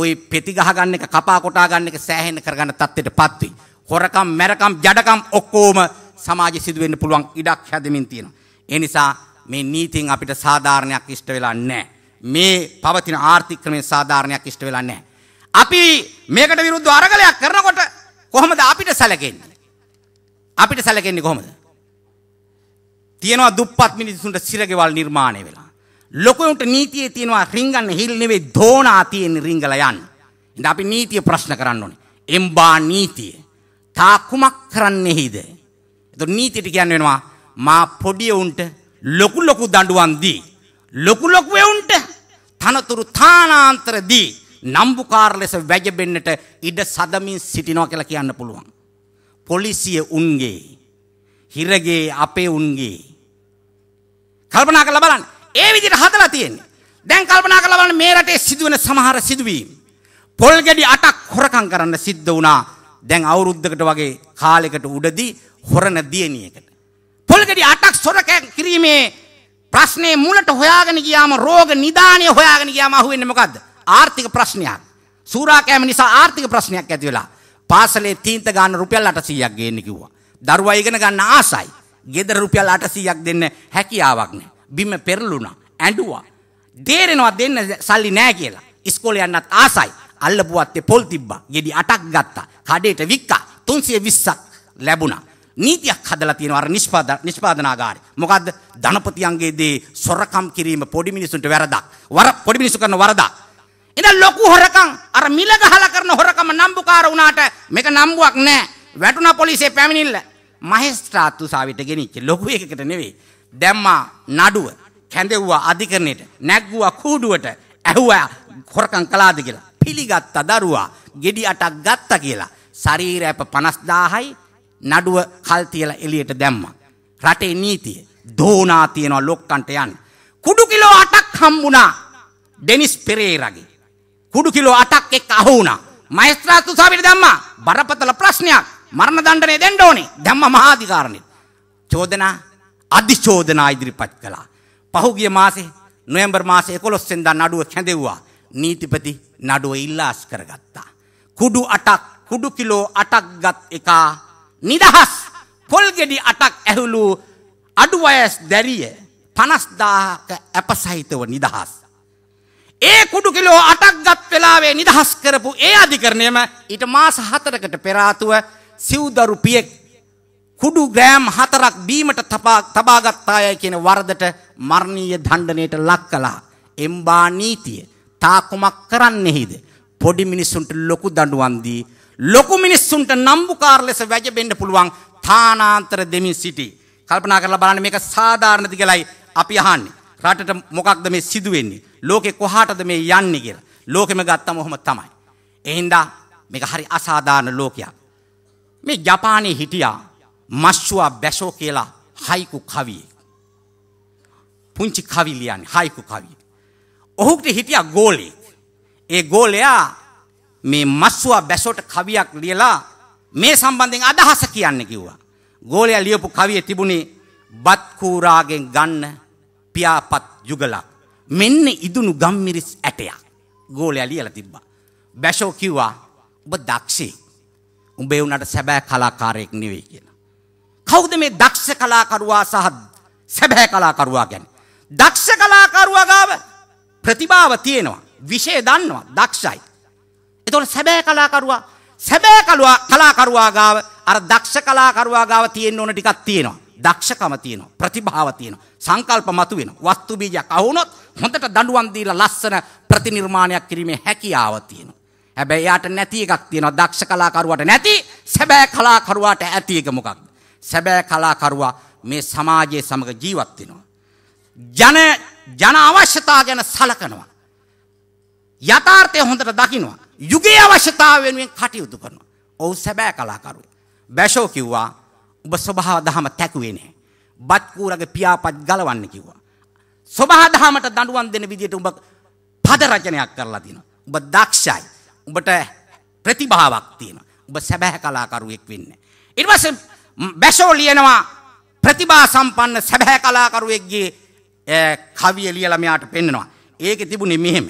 ওই පෙති ගහ ගන්න එක කපා කොටා ගන්න එක සෑහෙන කරගන්න තත්ත්වෙටපත් වෙයි. හොරකම්, මැරකම්, ජඩකම් ඔක්කොම සමාජෙ සිදු වෙන්න පුළුවන් ඉඩක් හැදෙමින් තියෙනවා. ඒ නිසා මේ නීතියෙන් අපිට සාධාරණයක් ඉෂ්ට වෙලා නැහැ. මේ පවතින ආර්ථික ක්‍රමයේ සාධාරණයක් ඉෂ්ට වෙලා නැහැ. අපි මේකට විරුද්ධව අරගලයක් කරනකොට කොහොමද අපිට සැලකෙන්නේ? අපිට සැලකෙන්නේ කොහොමද? තියෙනවා දුප්පත් මිනිසුන්ට සිරගෙවල් නිර්මාණය වෙලා. ලොකුන්ට නීතියේ තියෙනවා රිංගන්න හිල් නෙවෙයි දෝනා තියෙන රිංගලා යන්න. ඉතින් අපි නීතිය ප්‍රශ්න කරන්න ඕනේ. එම්බා නීතිය. තා කුමක් කරන්නේහිද? ඒතො නීතියට කියන්න වෙනවා මා පොඩි උන්ට ලොකු ලොකු දඬුවම් දී ලොකු ලොකු උන්ට තනතුරු තානාන්තර දී නම්බුකාර ලෙස වැජබෙන්නට ඉඩ සදමින් සිටිනවා කියලා කියන්න පුළුවන්. පොලිසිය උන්ගේ හිරගේ අපේ උන්ගේ. කල්පනා කරලා බලන්න. ඒ විදිහට හදලා තියෙන්නේ. දැන් කල්පනා කරලා බලන්න මේ රටේ සිදුවෙන සමහර සිදුවීම්. පොල් ගෙඩි අටක් හොරකම් කරන්න සිද්ධ වුණා. දැන් අවුරුද්දකට වගේ කාලයකට උඩදී හොරණ දියණියකට. පොල් ගෙඩි අටක් සොරකම් කිරීමේ ප්‍රශ්නේ මුලට හොයාගෙන ගියාම රෝග නිදානය හොයාගෙන ගියාම අහුවෙන්නේ මොකද්ද? ආර්ථික ප්‍රශ්නයක්. සූරා කෑම නිසා ආර්ථික ප්‍රශ්නයක් ඇති වෙලා පාසලේ තීන්ත ගන්න රුපියල් 800ක් ගේන්න කිව්වා. දරුවා ඉගෙන ගන්න ආසයි. ගෙදර රුපියල් 800ක් දෙන්න හැකියාවක් නැහැ. බිම පෙරළුණා, ඇඬුවා. දේරෙනවා දෙන්න සල්ලි නැහැ කියලා. ඉස්කෝලේ යන්නත් ආසයි. අල්ලපුවත් පොල් තිබ්බා. ගෙඩි 8ක් ගත්තා. කඩේට වික්කා. 320ක් ලැබුණා. නීතියක් හදලා තියෙනවා අර නිෂ්පාදන නිෂ්පාදනාගාරේ. මොකද්ද? ධනපතියන්ගේ දේ සොරකම් කිරීම පොඩි මිනිසුන්ට වැරදක්. වර පොඩි මිනිසු කරන වරදක්. ඉතින් ලොකු හොරකම් අර මිල ගහලා කරන හොරකම නම්බුකාර වුණාට මේක නම්බුවක් නෑ. වැටුණා පොලිසිය පැමිණිල්ල. මහෙස්ත්‍රාත්තු සාවිත ගෙනිච්ච ලොකු එකකට නෙවෙයි. දැම්මා නඩුව කැඳෙව්වා අධිකරණයට නැග්ගුවා කූඩුවට ඇහුවා හොරකම් කළාද කියලා. පිළිගත්තා දරුවා ගෙඩි අටක් ගත්තා කියලා. ශරීර ඇප 50000යි නඩුව කල් තියලා එළියට දැම්මා. රටේ නීතිය දෝනා තියනවා ලොක්කන්ට යන්න. කුඩු කිලෝ 8ක් හම්බුණා ඩෙනිස් පෙරේරාගේ. කුඩු කිලෝ 8ක් එක්ක අහු වුණා. මහේස්ත්‍රාත්තු සාවිත දැම්මා. බරපතල ප්‍රශ්නයක්. මරණ දණ්ඩනය දෙන්න ඕනේ. ධම්ම මහාධිකාරණේ. චෝදනා අධිචෝදනා ඉදිරිපත් කළා. පහුගිය මාසේ නොවැම්බර් මාසේ 11 වෙනිදා නඩුව කැඳෙව්වා. නීතිපති නඩුව ඉල්ලාස් කරගත්තා. කුඩු 8ක් කුඩු කිලෝ 8ක් ගත් එක නිදහස් පොල්ගෙඩි 8ක් ඇහුළු අඩු වයස් දැරිය 50000ක අපසහිතව නිදහස්. ඒ කුඩු කිලෝ 8ක් ගත් වෙලාවේ නිදහස් කරපු ඒ අධිකරණයම ඊට මාස 4කට පෙර ආතුව සිව්දරු පියෙක් කුඩු ග්‍රෑම් හතරක් බීමට තබාගත්තායයි කියන වරදට මරණීය දණ්ඩනයට ලක් කළා. එම්බා නීතිය තාකුමක් කරන්නෙහිද. පොඩි මිනිස්සුන්ට ලොකු දඩුවන් දී. ලොකු මිනිස්සුන්ට නම්බුකාර ලෙස වැජබෙන්ඩ පුළුවන් තානාන්තර දෙමින් සිටි. කල්පනා කරලා බලන්න මේක සාධාරණති කියලයි අපි අහන්නේ. රටට මොකක්ද මේ සිදුවෙන්නේ. ලෝකෙ කොහාටද මේ යන්නේ කියලා. ලෝකෙම ගත්තම ඔහොම තමයි. එහින්දා මේක හරි අසාධාරණ ලෝකයක්. මේ ජපානයේ හිටියා මස්සුවා බැසෝ කියලා හයිකු කවියෙක්. පුංචි කවි ලියන්නේ හයිකු කවියෙක්. ඔහුට හිටියා ගෝලෙක්. ඒ ගෝලයා මේ මස්සුවා බැසෝට කවියක් ලියලා මේ සම්බන්ධයෙන් අදහස කියන්න කිව්වා. ගෝලයා ලියපු කවිය තිබුණේ බත් කූරාගෙන් ගන්න පියාපත් යුගලක්. මෙන්න ඉදුණු ගම්මිරිස් ඇටයක්. ගෝලයා ලියලා තිබ්බා. බැෂෝ කිව්වා ඔබ දක්ෂේ උඹේ උනට සැබෑ කලාකාරයෙක් නෙවෙයි කියලා. කවුද මේ දක්ෂ කලාකරුවා සහ සැබෑ කලාකරුවා ගැන. දක්ෂ කලාකරුවා ගාව ප්‍රතිභාව තියෙනවා. විෂය දන්නවා. දක්ෂයි. එතකොට සැබෑ කලාකරුවා සැබෑ කලුවා කලාකරුවා ගාව අර දක්ෂ කලාකරුවා ගාව තියෙන්න ඕන ටිකක් තියෙනවා. දක්ෂකම තියෙනවා. ප්‍රතිභාව තියෙනවා. සංකල්ප මතුවෙනවා. වස්තු බීජයක් අහුනොත් හොඳට දඬුවම් දීලා ලස්සන ප්‍රතිනිර්මාණයක් කිරීමේ හැකියාව තියෙනවා. හැබැයි යාට නැති එකක් තියෙනවා. දක්ෂ කලාකරුවාට නැති සැබෑ කලාකරුවාට ඇති එක මොකක්ද? සැබෑ කලාකරුවා මේ සමාජයේ සමග ජීවත් වෙනවා. ජන ජන අවශ්‍යතා ගැන සලකනවා. යථාර්ථය හොඳට දකිනවා. යුගයේ අවශ්‍යතාව වෙනුවෙන් කටයුතු කරනවා. ඔව් සැබෑ කලාකරුවෙක්. බැෂෝ කිව්වා ඔබ ස්වභාව දහම තැකුවේ නැහැ. බත් කූරගේ පියාපත් ගලවන්න කිව්වා. ස්වභාව දහමට දඬුවම් දෙන විදියට ඔබ පද රචනයක් කරලා තිනවා. ඔබ දක්ෂයි. උඹට ප්‍රතිභාවක් තියෙනවා. උඹ සැබෑ කලාකරුවෙක් වෙන්න. ඊට පස්සේ බැෂෝ ලියනවා ප්‍රතිභා සම්පන්න සැබෑ කලාකරුවෙක්ගේ කවිය ලියලා මෙයාට පෙන්නනවා. ඒකේ තිබුණේ මෙහෙම.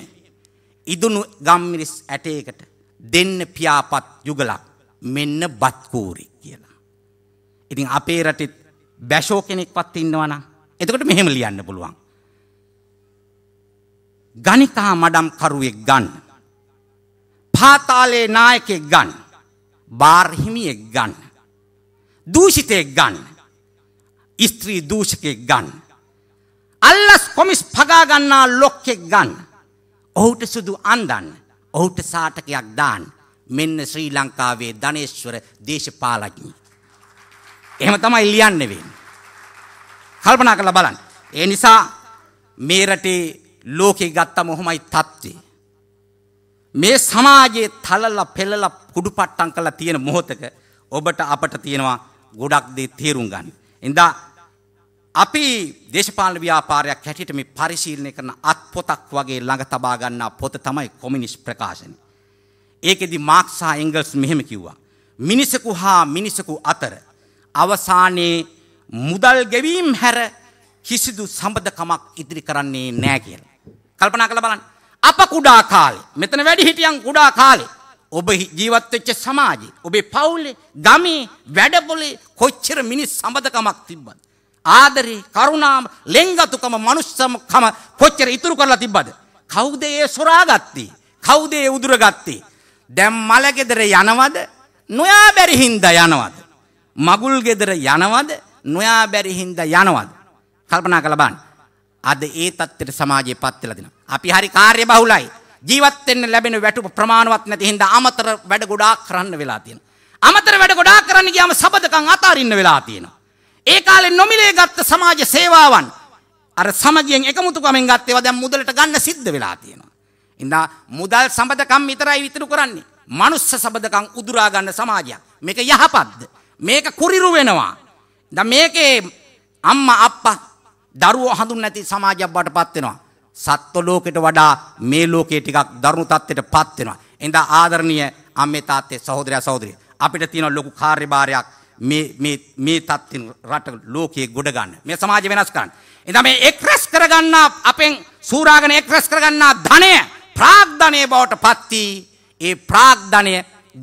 ඉදුණු ගම්මිරිස් ඇටයකට දෙන්න පියාපත් යුගලක් මෙන්න බත්කූරි කියලා. ඉතින් අපේ රටෙත් බැෂෝ කෙනෙක්වත් ඉන්නවනම් එතකොට මෙහෙම ලියන්න පුළුවන්. ගණිකා මඩම් කරුවෙක් ගන්න. පාතාලේ නායකෙක් ගන්න. බාර්හිමියෙක් ගන්න. දූෂිතයෙක් ගන්න. ස්ත්‍රී දූෂකයෙක් ගන්න. අල්ලස් කොමිස් පගා ගන්නා ලොක්කෙක් ගන්න. ඔහුට සුදු අන්දන්න. ඔහුට සාටකයක් දාන්න. මෙන්න ශ්‍රී ලංකාවේ ධනේශ්වර දේශපාලඥයෙක්. එහෙම තමයි ලියන්න වෙන්නේ. කල්පනා කරලා බලන්න. ඒ නිසා මේ රටේ ලෝකේ ගත්තම ඔහොමයි තත්ත්වේ. මේ සමාජයේ තලලා පෙළලා කුඩු පට්ටම් කරලා තියෙන මොහොතක ඔබට අපට තියෙනවා ගොඩක් දේ තේරුම් ගන්න. එඳා අපි දේශපාලන ව්‍යාපාරයක් හැටියට මේ පරිශීලනය කරන අත්පොතක් වගේ ළඟ තබා ගන්නා පොත තමයි කොමියුනිස්ට් ප්‍රකාශනය. ඒකෙදි මාක්ස් හා එංගල්ස් මෙහෙම කිව්වා. මිනිසකු හා මිනිසකු අතර අවසානයේ මුදල් ගෙවීම හැර කිසිදු සම්බන්ධකමක් ඉදිරි කරන්නේ නැහැ කියලා. කල්පනා කරලා බලන්න. අප කුඩා කාලේ මෙතන වැඩි හිටියන් කුඩා කාලේ ඔබ ජීවත් වෙච්ච සමාජේ ඔබේ පවුලේ ගමේ වැඩපොලේ කොච්චර මිනිස් සම්බදකමක් තිබ්බද ආදරේ කරුණාව ලෙන්ගතුකම මනුස්සකම කොච්චර ඉතුරු කරලා තිබ්බද කවුද ඒ සොරාගත්තේ කවුද ඒ උදුරගත්තේ දැන් මල ගෙදර යනවද නොයා බැරි හින්දා යනවද මගුල් ගෙදර යනවද නොයා බැරි හින්දා යනවද කල්පනා කරලා බලන්න අද ඒ தත්තර සමාජයේ පත් වෙලා දෙනවා අපි හරි කාර්ය බහුලයි. ජීවත් වෙන්න ලැබෙන වැටුප ප්‍රමාණවත් නැති හින්දා අමතර වැඩ ගොඩාක් කරන්න වෙලා තියෙනවා. අමතර වැඩ ගොඩාක් කරන්න ගියාම සබදකම් අතාරින්න වෙලා තියෙනවා. ඒ කාලේ නොමිලේ ගත්ත සමාජ සේවාවන් අර සමගියෙන් එකමුතුකමෙන් ගත්ත ඒවා දැන් මුදලට ගන්න සිද්ධ වෙලා තියෙනවා. ඉන්දා මුදල් සබදකම් විතරයි විතරු කරන්නේ. මනුස්ස සබදකම් උදුරා ගන්න සමාජයක්. මේක යහපත්ද? මේක කුරිරු වෙනවා. දැන් මේකේ අම්මා අප්පා දරුවෝ හඳුන් නැති සමාජයක් බවටපත් වෙනවා. සත්ව ලෝකෙට වඩා මේ ලෝකයේ ටිකක් දරුණු තත්ත්වයට පත් වෙනවා. එඳා ආදරණීය අම්මේ තාත්තේ සහෝදරයා සහෝදරිය. අපිට තියෙන ලොකු කාර්යභාරයක් මේ මේ මේ තත්ත්වෙන් රට ලෝකයේ ගොඩ ගන්න. මේ සමාජය වෙනස් කරන්න. එඳා මේ එක්රස් කරගන්න අපෙන් සූරාගෙන එක්රස් කරගන්න ධනය ප්‍රාග්ධනය බවට පත් ඒ ප්‍රාග්ධනය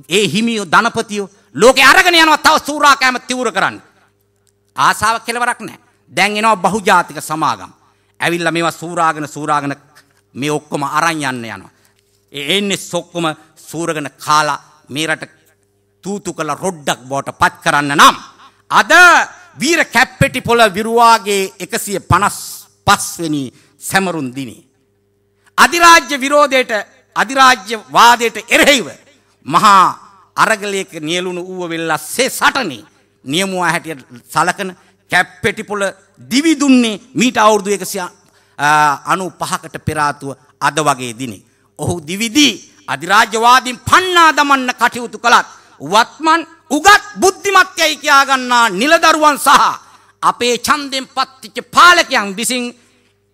ඒ හිමියෝ ධනපතියෝ ලෝකේ අරගෙන යනවා තව සූරාකෑම තීව්‍ර කරන්න. ආසාවක් කෙලවරක් නැහැ. දැන් එනවා බහුජාතික සමාගම්. ඇවිල්ලා මේවා සූරාගෙන සූරාගෙන මේ ඔක්කොම අරන් යන්න යනවා. ඒ එන්නේ සොක්කොම සූරගෙන කාලා මේ රට තූතු කළ රොඩ්ඩක් බවට පත් කරන්න නම් අද වීර කැප්පෙටි පොළ විරුවාගේ 155 වෙනි සැමරුම් දිනේ අධිරාජ්‍ය විරෝධයට අධිරාජ්‍ය වාදයට එරෙහිව මහා අරගලයක නියලුණු ඌව වෙල්ලා සේ සටනේ නියමුවා හැටියට සලකන කැප්පෙටිපොළ දිවි දුන්නේ මීට අවුරුදු 195කට පෙර ආතුව අද වගේ දිනේ. ඔහු දිවිදී අධිරාජ්‍යවාදීන් පන්නා දමන්න කටයුතු කළත් වත්මන් උගත් බුද්ධිමත්යයි කියා ගන්නා නිලදරුවන් සහ අපේ ඡන්දෙන් පත්තිච්ච පාලකයන් විසින්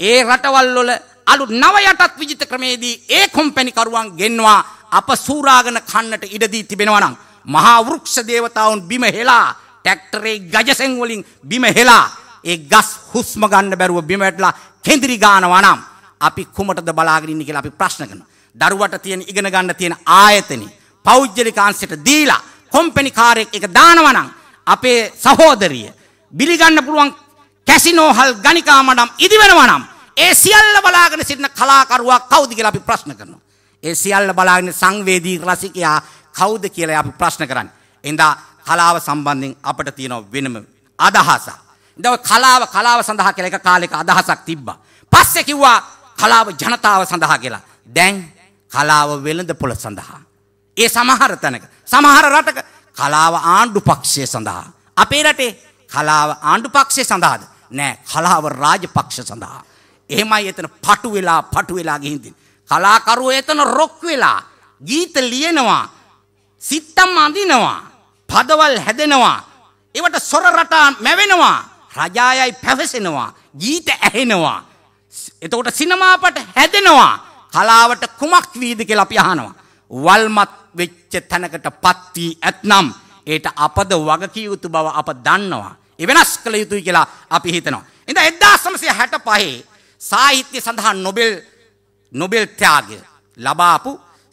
ඒ රටවල් වල අලුත් නව යටත් විජිත ක්‍රමේදී ඒ කොම්පැනි කරුවන් ගෙන්වා අප සූරාගෙන කන්නට ඉඩ දී තිබෙනවා නම් මහා වෘක්ෂ දේවතාවුන් බිම හෙලා ට්‍රැක්ටරේ ගජසෙන් වලින් බිම හෙලා ඒ ගස් හුස්ම ගන්න බැරුව බිම වැටලා කෙඳිරි ගානවා නම් අපි කුමටද බලාගෙන ඉන්නේ කියලා අපි ප්‍රශ්න කරනවා. දරුවට තියෙන ඉගෙන ගන්න තියෙන ආයතනෙ පෞද්ගලික අංශයට දීලා කොම්පැනි කාර්යයක් එක දානවා නම් අපේ සහෝදරිය බිලිගන්න පුළුවන් කැසිනෝහල් ගණිකා මඩම් ඉදිවෙනවා නම් ඒ සියල්ල බලාගෙන සිටින කලාකරුවා කවුද කියලා අපි ප්‍රශ්න කරනවා. ඒ සියල්ල බලාගෙන සංවේදී රසිකයා කවුද කියලා අපි ප්‍රශ්න කරන්නේ. එඳා කලාව සම්බන්ධයෙන් අපට තියෙන වෙනම අදහසක්. දව කලාව කලාව සඳහා කියලා එක කාලෙක අදහසක් තිබ්බා. පස්සේ කිව්වා කලාව ජනතාව සඳහා කියලා. දැන් කලාව වෙළඳපොළ සඳහා. ඒ සමහර තැනක සමහර රටක කලාව ආණ්ඩු පක්ෂය සඳහා. අපේ රටේ කලාව ආණ්ඩු පක්ෂය සඳහාද? නෑ කලාව රාජපක්ෂ සඳහා. එහෙමයි එතන පටු වෙලා පටු වෙලා ගිහින් තින්නේ. කලාකරුවෝ එතන රොක් වෙලා ගීත ලියනවා. සිත්තම් අඳිනවා. පදවල් හැදෙනවා. ඒවට සොර රටා මැවෙනවා. රජායයි පැවසෙනවා ගීත ඇහෙනවා. එතකොට සිනමාපට හැදෙනවා කලාවට කුමක් වීද කියලා අපි අහනවා. වල්මත් වෙච්ච තැනකට පත් වී ඇත්නම් ඒට අපද වගකිය යුතු බව අප දන්නවා. ඒ වෙනස් කළ යුතුයි කියලා අපි හිතනවා. ඉතින් 1965 සාහිත්‍ය සඳහා නොබෙල් නොබෙල් ත්‍යාගය ලබාපු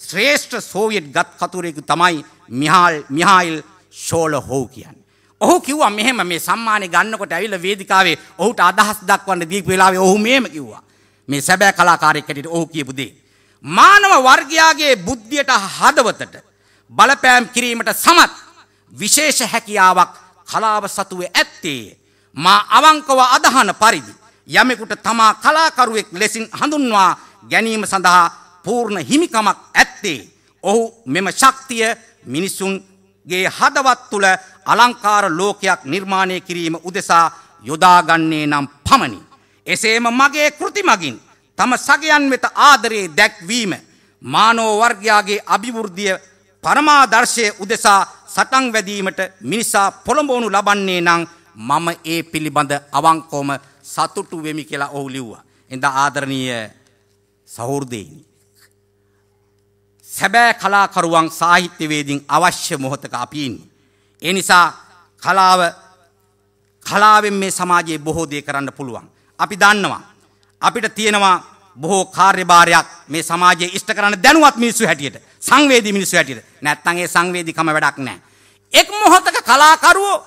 ශ්‍රේෂ්ඨ සෝවියට් ගත් කතුරෙකු තමයි මිහාල් මිහායිල් ෂෝලහෝව් කියන්නේ. ඔහු කිව්වා මෙහෙම මේ සම්මානය ගන්නකොට ඇවිල්ලා වේදිකාවේ ඔහුට අදහස් දක්වන්න දීපු වෙලාවේ ඔහු මෙහෙම කිව්වා. මේ සැබෑ කලාකාරයෙක් හැටියට ඔහු කියපු දේ. මානව වර්ගයාගේ බුද්ධියට හදවතට බලපෑම් කිරීමට සමත් විශේෂ හැකියාවක් කලාව සතුවේ ඇත්තේ. මා අවංකව අදහන පරිදි යමෙකුට තමා කලාකරුවෙක් ලෙසින් හඳුන්වා ගැනීම සඳහා පූර්ණ හිමිකමක් ඇත්තේ. ඔහු මෙම ශක්තිය මිනිසුන් ගේ හදවත් තුළ අලංකාර ලෝකයක් නිර්මාණය කිරීම උදෙසා යොදාගන්නේ නම් පමණි. එසේම මගේ කෘති මගින් තම සගයන් වෙත ආදරේ දැක්වීම මානෝ වර්ගයාගේ අභිවෘද්ධිය පරමාදර්ශය උදෙසා සටන් වැදීමට මිනිසා පොළඹවනු ලබන්නේ නම් මම ඒ පිළිබඳ අවංකෝම සතුටු වෙමි කියලා ඔහු ලිව්වා. එඳ ආදරණීය සහෘදේනි සැබෑ කලාකරුවන් සාහිත්‍යවේදින් අවශ්‍ය මොහොතක අපි ඉන්නේ. ඒ නිසා කලාව කලාවෙන් මේ සමාජයේ බොහෝ දේ කරන්න පුළුවන්. අපි දන්නවා අපිට තියෙනවා බොහෝ කාර්යභාරයක් මේ සමාජයේ ඉෂ්ට කරන්න දැනුවත් මිනිස්සු හැටියට සංවේදී මිනිස්සු හැටියට නැත්නම් ඒ සංවේදීකම වැඩක් නැහැ. එක් මොහොතක කලාකරුවෝ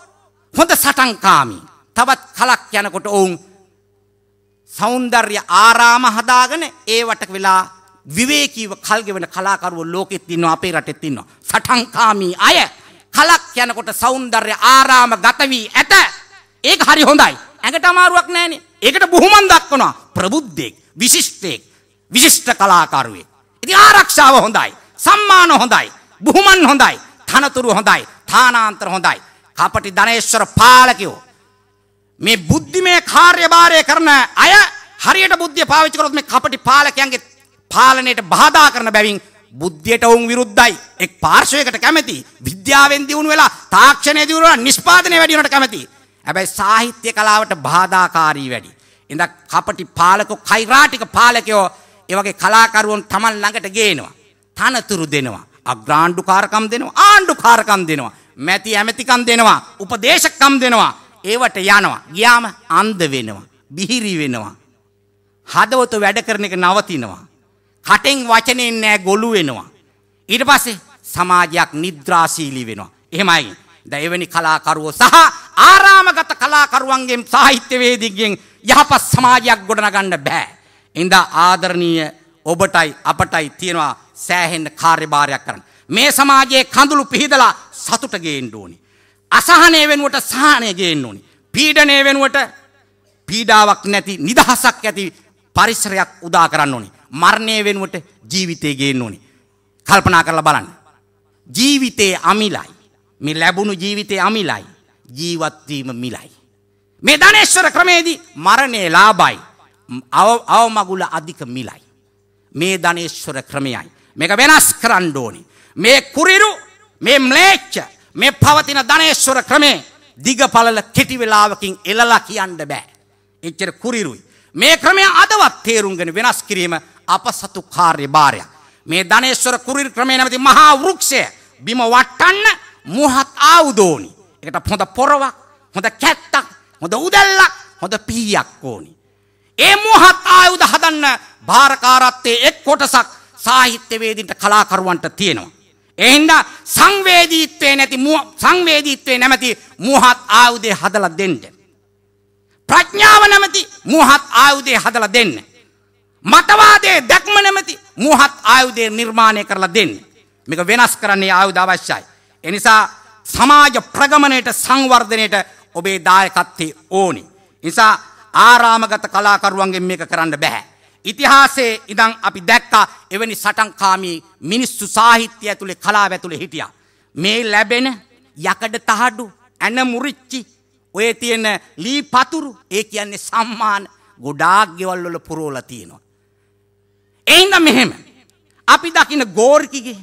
හොඳ සටන්කාමී. තවත් කලක් යනකොට ඔවුන් సౌందර්ය ආරාම හදාගෙන ඒවට වෙලා විවේකීව කල්ගෙවන කලාකරුව ලෝකෙත් ඉන්නවා අපේ රටෙත් ඉන්නවා. සටන්කාමී අය කලක් යනකොට సౌందර්ය ආරාම ගත වී ඇත. ඒක හරි හොඳයි. ඇඟට අමාරුවක් නැහනේ. ඒකට බුහුමන් දක්වනවා. ප්‍රබුද්ධෙක්, විශිෂ්ටෙක්, විශිෂ්ට කලාකරුවෙක්. ඉතින් ආරක්ෂාව හොඳයි. සම්මාන හොඳයි. බුහුමන් හොඳයි. තනතුරු හොඳයි. තානාන්තර හොඳයි. කපටි ධනේශ්වර පාලකයෝ මේ බුද්ධිමය කාර්යභාරය කරන අය හරියට බුද්ධිය පාවිච්චි කරොත් මේ කපටි පාලකයන්ගේ පාලනයට බාධා කරන බැවින් බුද්ධියට ඔවුන් විරුද්ධයි. එක් පාර්ශවයකට කැමති. විද්‍යාවෙන් දියුණු වෙලා තාක්ෂණය දියුණු වෙලා නිෂ්පාදනය වැඩි වෙනට කැමති. හැබැයි සාහිත්‍ය කලාවට බාධාකාරී වැඩි. ඉඳ කපටි පාලකෝ කෛරාටික පාලකයෝ ඒ වගේ කලාකරුවන් Taman ළඟට ගේනවා. තනතුරු දෙනවා. අග්‍රාණ්ඩුකාරකම් දෙනවා. ආණ්ඩුකාරකම් දෙනවා. මැති ඇමතිකම් දෙනවා. උපදේශකම් දෙනවා. ඒවට යනවා. ගියාම අන්ධ වෙනවා. බිහිරි වෙනවා. හදවත වැඩ කරන එක නවතිනවා. කටෙන් වචනෙන් නෑ ගොළු වෙනවා. ඊට පස්සේ සමාජයක් නිද්‍රාශීලී වෙනවා. එහෙමයි. දැන් එවැනි කලාකරුවෝ සහ ආරාමගත කලාකරුවන්ගෙන් සාහිත්‍යවේදීන්ගෙන් යහපත් සමාජයක් ගොඩනගන්න බෑ. ඉඳා ආදරණීය ඔබටයි අපටයි තියෙනවා සෑහෙන්න කාර්යභාරයක් කරන්න. මේ සමාජයේ කඳුළු පිහිදලා සතුට ගේන්න ඕනි. අසහනය වෙනුවට සහනය ගේන්න ඕනි. පීඩනය වෙනුවට පීඩාවක් නැති නිදහසක් ඇති පරිසරයක් උදා කරන්න ඕනි. මරණය වෙනුවට ජීවිතේ ගේන්න ඕනේ. කල්පනා කරලා බලන්න. ජීවිතේ අමිලයි. මේ ලැබුණු ජීවිතේ අමිලයි. ජීවත් වීම මිලයි. මේ ධනේශ්වර ක්‍රමේදී මරණය ලාභයි. අවමගුල අධික මිලයි. මේ ධනේශ්වර ක්‍රමයයි. මේක වෙනස් කරන්න ඕනේ. මේ කුරිරු මේ ම්ලේච්ච මේ පවතින ධනේශ්වර ක්‍රමේ දිග පළල කෙටි වෙලාවකින් එළලා කියන්න බෑ. එච්චර කුරිරුයි. මේ ක්‍රමය අදවත් තේරුම්ගෙන වෙනස් කිරීම අප සතු කාර්ය භාරයක්. මේ ධනේශ්වර කුරිර් ක්‍රමය නැමති මහා වෘක්ෂය බිම වට්ටන්න මුහත් ආවුදෝනි. එකට හොඳ පොරවක් හොඳ කැත්තක් හොඳ උදැල්ලක් හොඳ පීයක් ඕනි. ඒ මුහත් ආයුධ හදන්න භාරකාරත්තේ එක් කොටසක් සාහිත්‍යවේදින්ට කලාකරුවන්ට තියෙනවා. එහින්ද සංවේදීත්වය නැති සංවේදීත්වය නැමැති මුහත් ආයුධය හදලා දෙන්න. ප්‍රඥාව නැමති මුහත් ආයුධය හදලා දෙන්න. මතවාදයේ දැක්ම නැමති මුහත් ආයුධය නිර්මාණය කරලා දෙන්න. මේක වෙනස් කරන්නේ ආයුධ අවශ්‍යයි. එනිසා සමාජ ප්‍රගමණයට සංවර්ධනයට ඔබේ දායකත්වයේ ඕනි. නිසා ආරාමගත කලාකරුවන්ගෙන් මේක කරන්න බැහැ. ඉතිහාසයේ ඉඳන් අපි දැක්කා එවැනි සටන්කාමී මිනිස්සු සාහිත්‍ය ඇතුලේ කලාව ඇතුලේ හිටියා. මේ ලැබෙන යකඩ තහඩු ඇන මුරිච්චි ඔය තියෙන ලී පතුරු ඒ කියන්නේ සම්මාන ගොඩාක් ගෙවල් වල පුරවලා තියෙනවා. එහෙනම් මෙහෙම අපි දකින ගෝර්කිගේ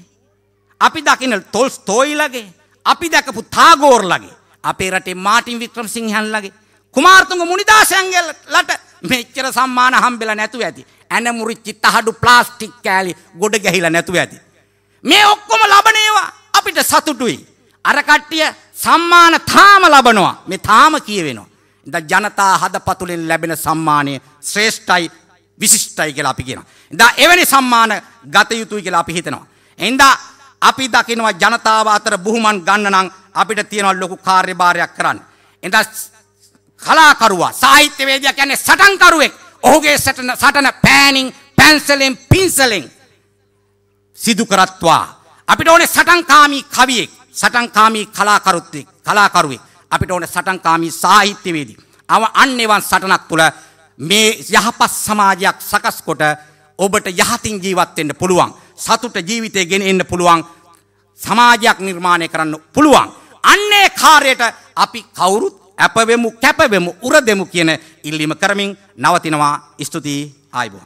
අපි දකින තොල්ස්තෝයිලගේ අපි දැකපු තාගෝර්ලගේ අපේ රටේ මාටින් වික්‍රමසිංහයන්ලගේ කුමාරතුංග මුනිදාසයන්ගේලට මෙච්චර සම්මාන හම්බෙලා නැතුව ඇති. ඇනමුරිච්චි තහඩු ප්ලාස්ටික් කෑලි ගොඩ ගැහිලා නැතුව ඇති. මේ ඔක්කොම ලබන ඒවා අපිට සතුටුයි. අර කට්ටිය සම්මාන තාම ලබනවා මේ තාම කියවෙනවා. ඉඳ ජනතා හදපතුලින් ලැබෙන සම්මානය ශ්‍රේෂ්ඨයි විශිෂ්ටයි කියලා අපි කියනවා. ඉඳ එවැනි සම්මාන ගත යුතුයි කියලා අපි හිතනවා. ඉඳ අපි දකිනවා ජනතාව අතර බුහුමන් ගන්න නම් අපිට තියෙනවා ලොකු කාර්යභාරයක් කරන්න. ඉඳ කලාකරුවා සාහිත්‍යවේදියා කියන්නේ සටන්කරුවෙක්. ඔහුගේ සටන සටන පෑනින් පැන්සලෙන් පින්සලෙන් සිදු කරත්වා අපිට ඕනේ සටන්කාමී කවියෙක් සටන්කාමී කලාකරුත්වෙක් කලාකරුවෙක් අපිට ඕන සටන්කාමී සාහිත්‍යවේදී. අව අන්නේවන් සටනක් තුළ මේ යහපත් සමාජයක් සකස්කොට ඔබට යහතින් ජීවත්වෙන්න පුළුවන්. සතුට ජීවිතය ගෙන එන්න පුළුවන් සමාජයක් නිර්මාණය කරන්න පුළුවන්. අන්නේ කාරයට අපි කවුරුත් ඇපවෙමු කැපවෙමු උර දෙමු කියන ඉල්ලිම කරමින් නවතිනවා ස්තුතියි ආයිබෝන්.